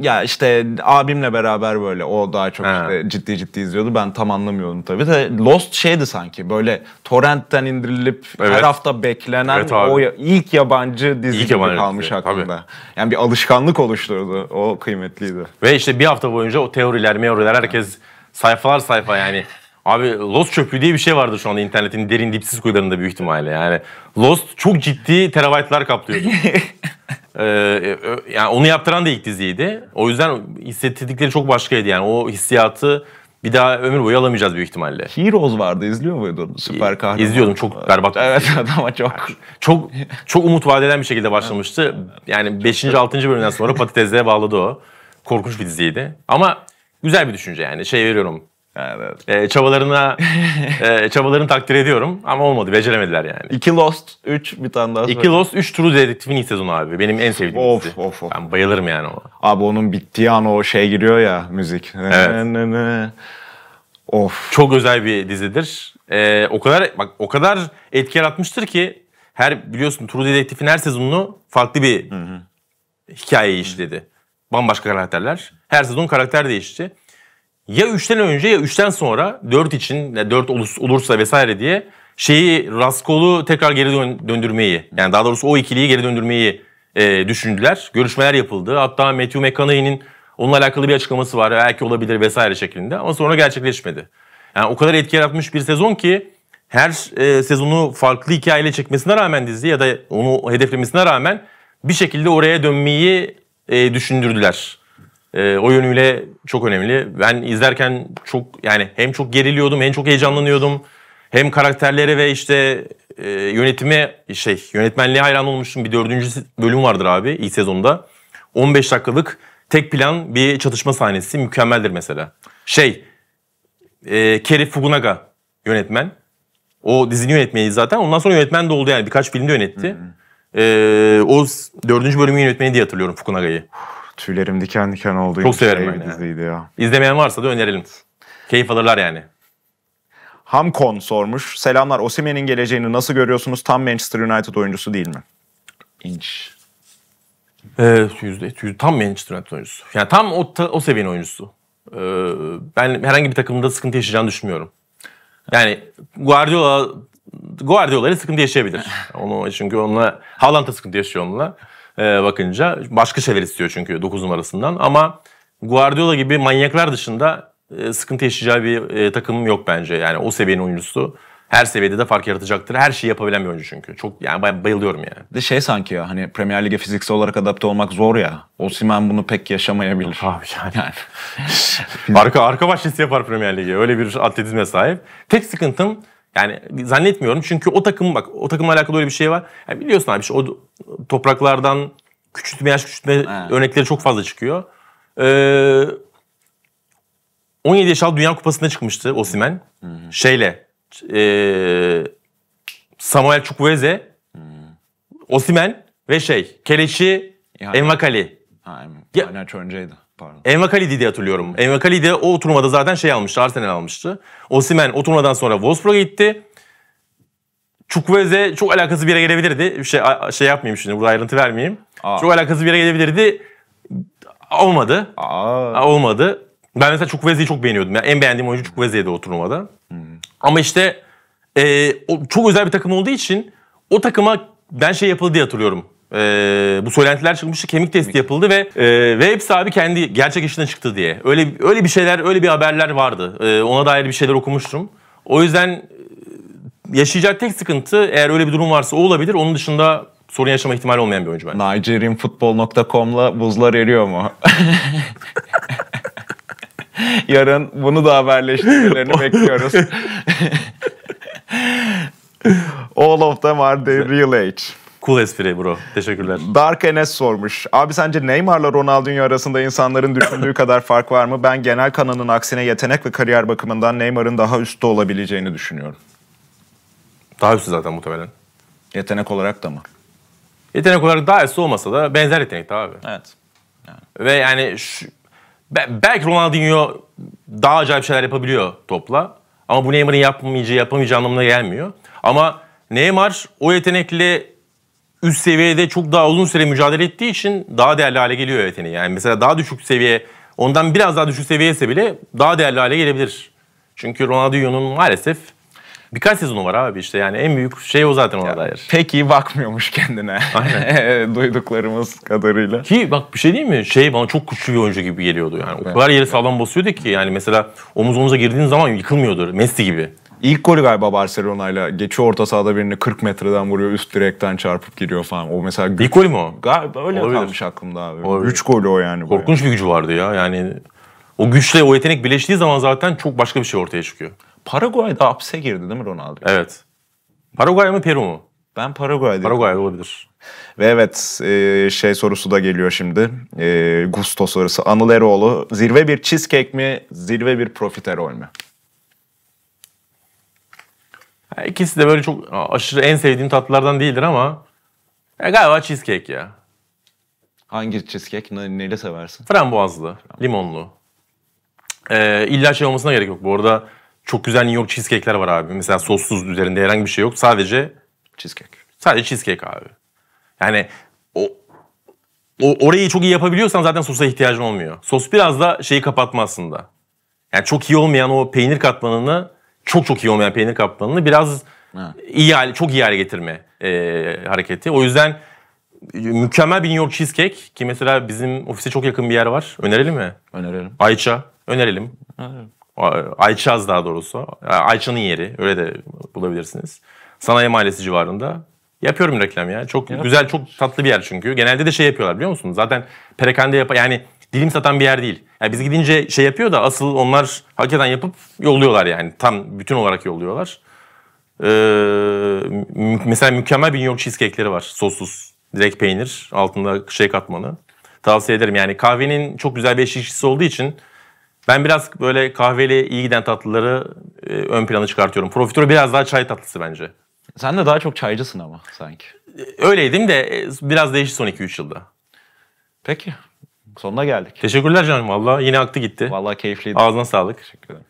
Ya işte abimle beraber böyle. O daha çok işte ciddi ciddi izliyordu. Ben tam anlamıyordum tabii de. Lost şeydi sanki böyle torrentten indirilip evet. her hafta beklenen evet, o ilk yabancı dizi ilk yabancı kalmış dizi. aklımda. Tabii. Yani bir alışkanlık oluşturdu. O kıymetliydi. Ve işte bir hafta boyunca o teoriler, meoriler herkes sayfalar sayfa yani. Abi Lost çöplüğü diye bir şey vardı şu anda internetin derin dipsiz kuyularında büyük ihtimalle. Yani Lost çok ciddi terabaytlar kaplıyordu. ee, e, yani onu yaptıran da ilk diziydi. O yüzden hissettirdikleri çok başkaydı yani. O hissiyatı bir daha ömür boyu alamayacağız büyük ihtimalle. Heroes vardı izliyor muydun süper kahraman? İzliyordum çok berbat. evet ama çok. Yani çok çok umut vadeden bir şekilde başlamıştı. Yani 5. 6. bölümden sonra patatesle bağladı o. Korkunç bir diziydi. Ama güzel bir düşünce yani şey veriyorum. Evet, E, çabalarına e, çabalarını takdir ediyorum ama olmadı. Beceremediler yani. 2 Lost, 3 bir tane daha. 2 Lost, 3 True Detective'in ilk sezonu abi. Benim en sevdiğim of, dizi. Of of. Ben bayılırım yani ona. Abi onun bittiği an o şey giriyor ya müzik. Evet. of. Çok özel bir dizidir. Ee, o kadar bak o kadar etki yaratmıştır ki her biliyorsun True Detective'in her sezonunu farklı bir Hı-hı. hikayeyi işledi. hı Bambaşka karakterler. Her sezon karakter değişti ya 3'ten önce ya 3'ten sonra 4 için 4 olursa vesaire diye şeyi Raskol'u tekrar geri döndürmeyi yani daha doğrusu o ikiliyi geri döndürmeyi e, düşündüler. Görüşmeler yapıldı. Hatta Matthew McConaughey'nin onunla alakalı bir açıklaması var. Belki olabilir vesaire şeklinde ama sonra gerçekleşmedi. Yani o kadar etki yaratmış bir sezon ki her e, sezonu farklı hikayeyle çekmesine rağmen dizi ya da onu hedeflemesine rağmen bir şekilde oraya dönmeyi e, düşündürdüler. E, o yönüyle çok önemli. Ben izlerken çok yani hem çok geriliyordum hem çok heyecanlanıyordum. Hem karakterlere ve işte e, yönetime şey yönetmenliğe hayran olmuştum. Bir dördüncü bölüm vardır abi ilk sezonda. 15 dakikalık tek plan bir çatışma sahnesi mükemmeldir mesela. Şey e, Kerry Fukunaga yönetmen. O dizini yönetmeni zaten. Ondan sonra yönetmen de oldu yani birkaç filmde yönetti. Hı hı. E, o dördüncü bölümü yönetmeni diye hatırlıyorum Fukunaga'yı tüylerim diken diken oldu. Çok severim ben şey ya. diziydi ya. İzlemeyen varsa da önerelim. Keyif alırlar yani. Hamkon sormuş. Selamlar. Osimen'in geleceğini nasıl görüyorsunuz? Tam Manchester United oyuncusu değil mi? İnç. Ee, yüzde, yüzde, tam Manchester United oyuncusu. Yani tam o, ta, o seviyenin oyuncusu. Ee, ben herhangi bir takımda sıkıntı yaşayacağını düşünmüyorum. Yani Guardiola Guardiola sıkıntı yaşayabilir. Onu çünkü onunla Haaland sıkıntı yaşıyor onunla. E, bakınca. Başka şeyler istiyor çünkü 9 numarasından. Ama Guardiola gibi manyaklar dışında e, sıkıntı yaşayacağı bir e, takım yok bence. Yani o seviyenin oyuncusu her seviyede de fark yaratacaktır. Her şeyi yapabilen bir oyuncu çünkü. Çok yani bayılıyorum yani. De şey sanki ya hani Premier Lig'e fiziksel olarak adapte olmak zor ya. Osimhen bunu pek yaşamayabilir. Abi yani. yani. arka arka bahçesi yapar Premier Lig'e. Öyle bir atletizme sahip. Tek sıkıntım yani zannetmiyorum çünkü o takım bak o takımla alakalı öyle bir şey var. Yani biliyorsun abi işte o topraklardan küçültme yaş küçültme evet. örnekleri çok fazla çıkıyor. Ee, 17 yaş altı Dünya Kupası'nda çıkmıştı Osimen. Şeyle e, Samuel Chukwueze Osimen ve şey Keleşi Envakali. Ha, Emma. Ya, önceydi. Pardon. Envakali diye hatırlıyorum. Envakali de o turnuvada zaten şey almıştı, Arsenal almıştı. Osimen o turnuvadan sonra Wolfsburg'a gitti. Çukweze çok alakası bir yere gelebilirdi. Şey, şey yapmayayım şimdi burada ayrıntı vermeyeyim. Aa. Çok alakası bir yere gelebilirdi. Olmadı. Aa. Olmadı. Ben mesela Çukweze'yi çok beğeniyordum. Yani en beğendiğim oyuncu Çukweze'ydi o turnuvada. Hmm. Ama işte e, o çok özel bir takım olduğu için o takıma ben şey yapıldı diye hatırlıyorum e, bu söylentiler çıkmıştı. Kemik testi yapıldı ve e, ve hepsi abi kendi gerçek işinden çıktı diye. Öyle öyle bir şeyler, öyle bir haberler vardı. E, ona dair bir şeyler okumuştum. O yüzden e, yaşayacak tek sıkıntı eğer öyle bir durum varsa o olabilir. Onun dışında sorun yaşama ihtimali olmayan bir oyuncu bence. Nigerianfootball.com'la buzlar eriyor mu? Yarın bunu da haberleştirmelerini bekliyoruz. All of them are the real age. Cool espri bro. Teşekkürler. Dark Enes sormuş. Abi sence Neymar'la Ronaldinho arasında insanların düşündüğü kadar fark var mı? Ben genel kananın aksine yetenek ve kariyer bakımından Neymar'ın daha üstte olabileceğini düşünüyorum. Daha üstü zaten muhtemelen. Yetenek olarak da mı? Yetenek olarak daha üstü olmasa da benzer yetenek abi. Evet. Yani. Ve yani şu, be, belki Ronaldinho daha acayip şeyler yapabiliyor topla. Ama bu Neymar'ın yapmayacağı, yapamayacağı anlamına gelmiyor. Ama Neymar o yetenekli üst seviyede çok daha uzun süre mücadele ettiği için daha değerli hale geliyor yeteneği. Yani mesela daha düşük seviye, ondan biraz daha düşük seviyese bile daha değerli hale gelebilir. Çünkü Ronaldinho'nun maalesef birkaç sezonu var abi işte yani en büyük şey o zaten ona ya, dair. Pek iyi bakmıyormuş kendine. Aynen. Duyduklarımız kadarıyla. Ki bak bir şey değil mi? Şey bana çok güçlü bir oyuncu gibi geliyordu yani. O kadar yere sağlam basıyordu ki yani mesela omuz omuza girdiğin zaman yıkılmıyordu. Messi gibi. İlk golü galiba Barcelona'yla geçiyor orta sahada birini 40 metreden vuruyor üst direkten çarpıp giriyor falan. O mesela İlk golü mü o? Galiba öyle Olabilir. kalmış aklımda abi. Olabilir. Üç golü o yani. Korkunç bayağı. bir gücü vardı ya yani. O güçle o yetenek birleştiği zaman zaten çok başka bir şey ortaya çıkıyor. Paraguay'da hapse girdi değil mi Ronaldo? Evet. Paraguay mı Peru mu? Ben Paraguay'da. Paraguay olabilir. Ve evet e, şey sorusu da geliyor şimdi. E, gusto sorusu. Anıl Eroğlu zirve bir cheesecake mi, zirve bir profiterol mü? İkisi de böyle çok aşırı en sevdiğim tatlılardan değildir ama ya galiba cheesecake ya. Hangi cheesecake? Ne, neyle seversin? Frambuazlı, limonlu. Ee, illa şey olmasına gerek yok. Bu arada çok güzel New York cheesecake'ler var abi. Mesela sossuz üzerinde herhangi bir şey yok. Sadece cheesecake. Sadece cheesecake abi. Yani o, o orayı çok iyi yapabiliyorsan zaten sosa ihtiyacın olmuyor. Sos biraz da şeyi kapatma aslında. Yani çok iyi olmayan o peynir katmanını çok çok iyi olmayan peynir kaplanını biraz ha. iyi hale, çok iyi hale getirme e, hareketi. O yüzden mükemmel bir New York Cheesecake ki mesela bizim ofise çok yakın bir yer var. Önerelim mi? Önerelim. Ayça. Önerelim. Önerelim. Ayçaz daha doğrusu. Ayça'nın yeri. Öyle de bulabilirsiniz. Sanayi Mahallesi civarında. Yapıyorum reklam ya. Çok Yap. güzel, çok tatlı bir yer çünkü. Genelde de şey yapıyorlar biliyor musunuz? Zaten perakende yap yani dilim satan bir yer değil. Yani biz gidince şey yapıyor da asıl onlar hakikaten yapıp yolluyorlar yani. Tam bütün olarak yolluyorlar. Ee, mesela mükemmel bir New York cheesecake'leri var. Sossuz. Direkt peynir. Altında şey katmanı. Tavsiye ederim. Yani kahvenin çok güzel bir eşlikçisi olduğu için ben biraz böyle kahveli iyi giden tatlıları e, ön plana çıkartıyorum. Profiterol biraz daha çay tatlısı bence. Sen de daha çok çaycısın ama sanki. E, öyleydim de e, biraz değişti son 2-3 yılda. Peki sonuna geldik. Teşekkürler canım valla. Yine aktı gitti. Valla keyifliydi. Ağzına sağlık. Teşekkür ederim.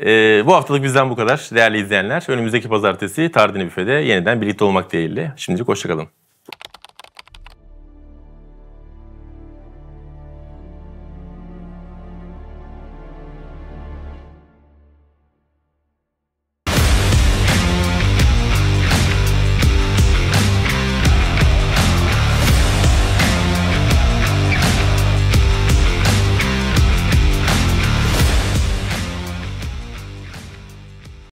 Ee, bu haftalık bizden bu kadar değerli izleyenler. Önümüzdeki pazartesi Tardini Büfe'de yeniden birlikte olmak dileğiyle. Şimdilik hoşçakalın.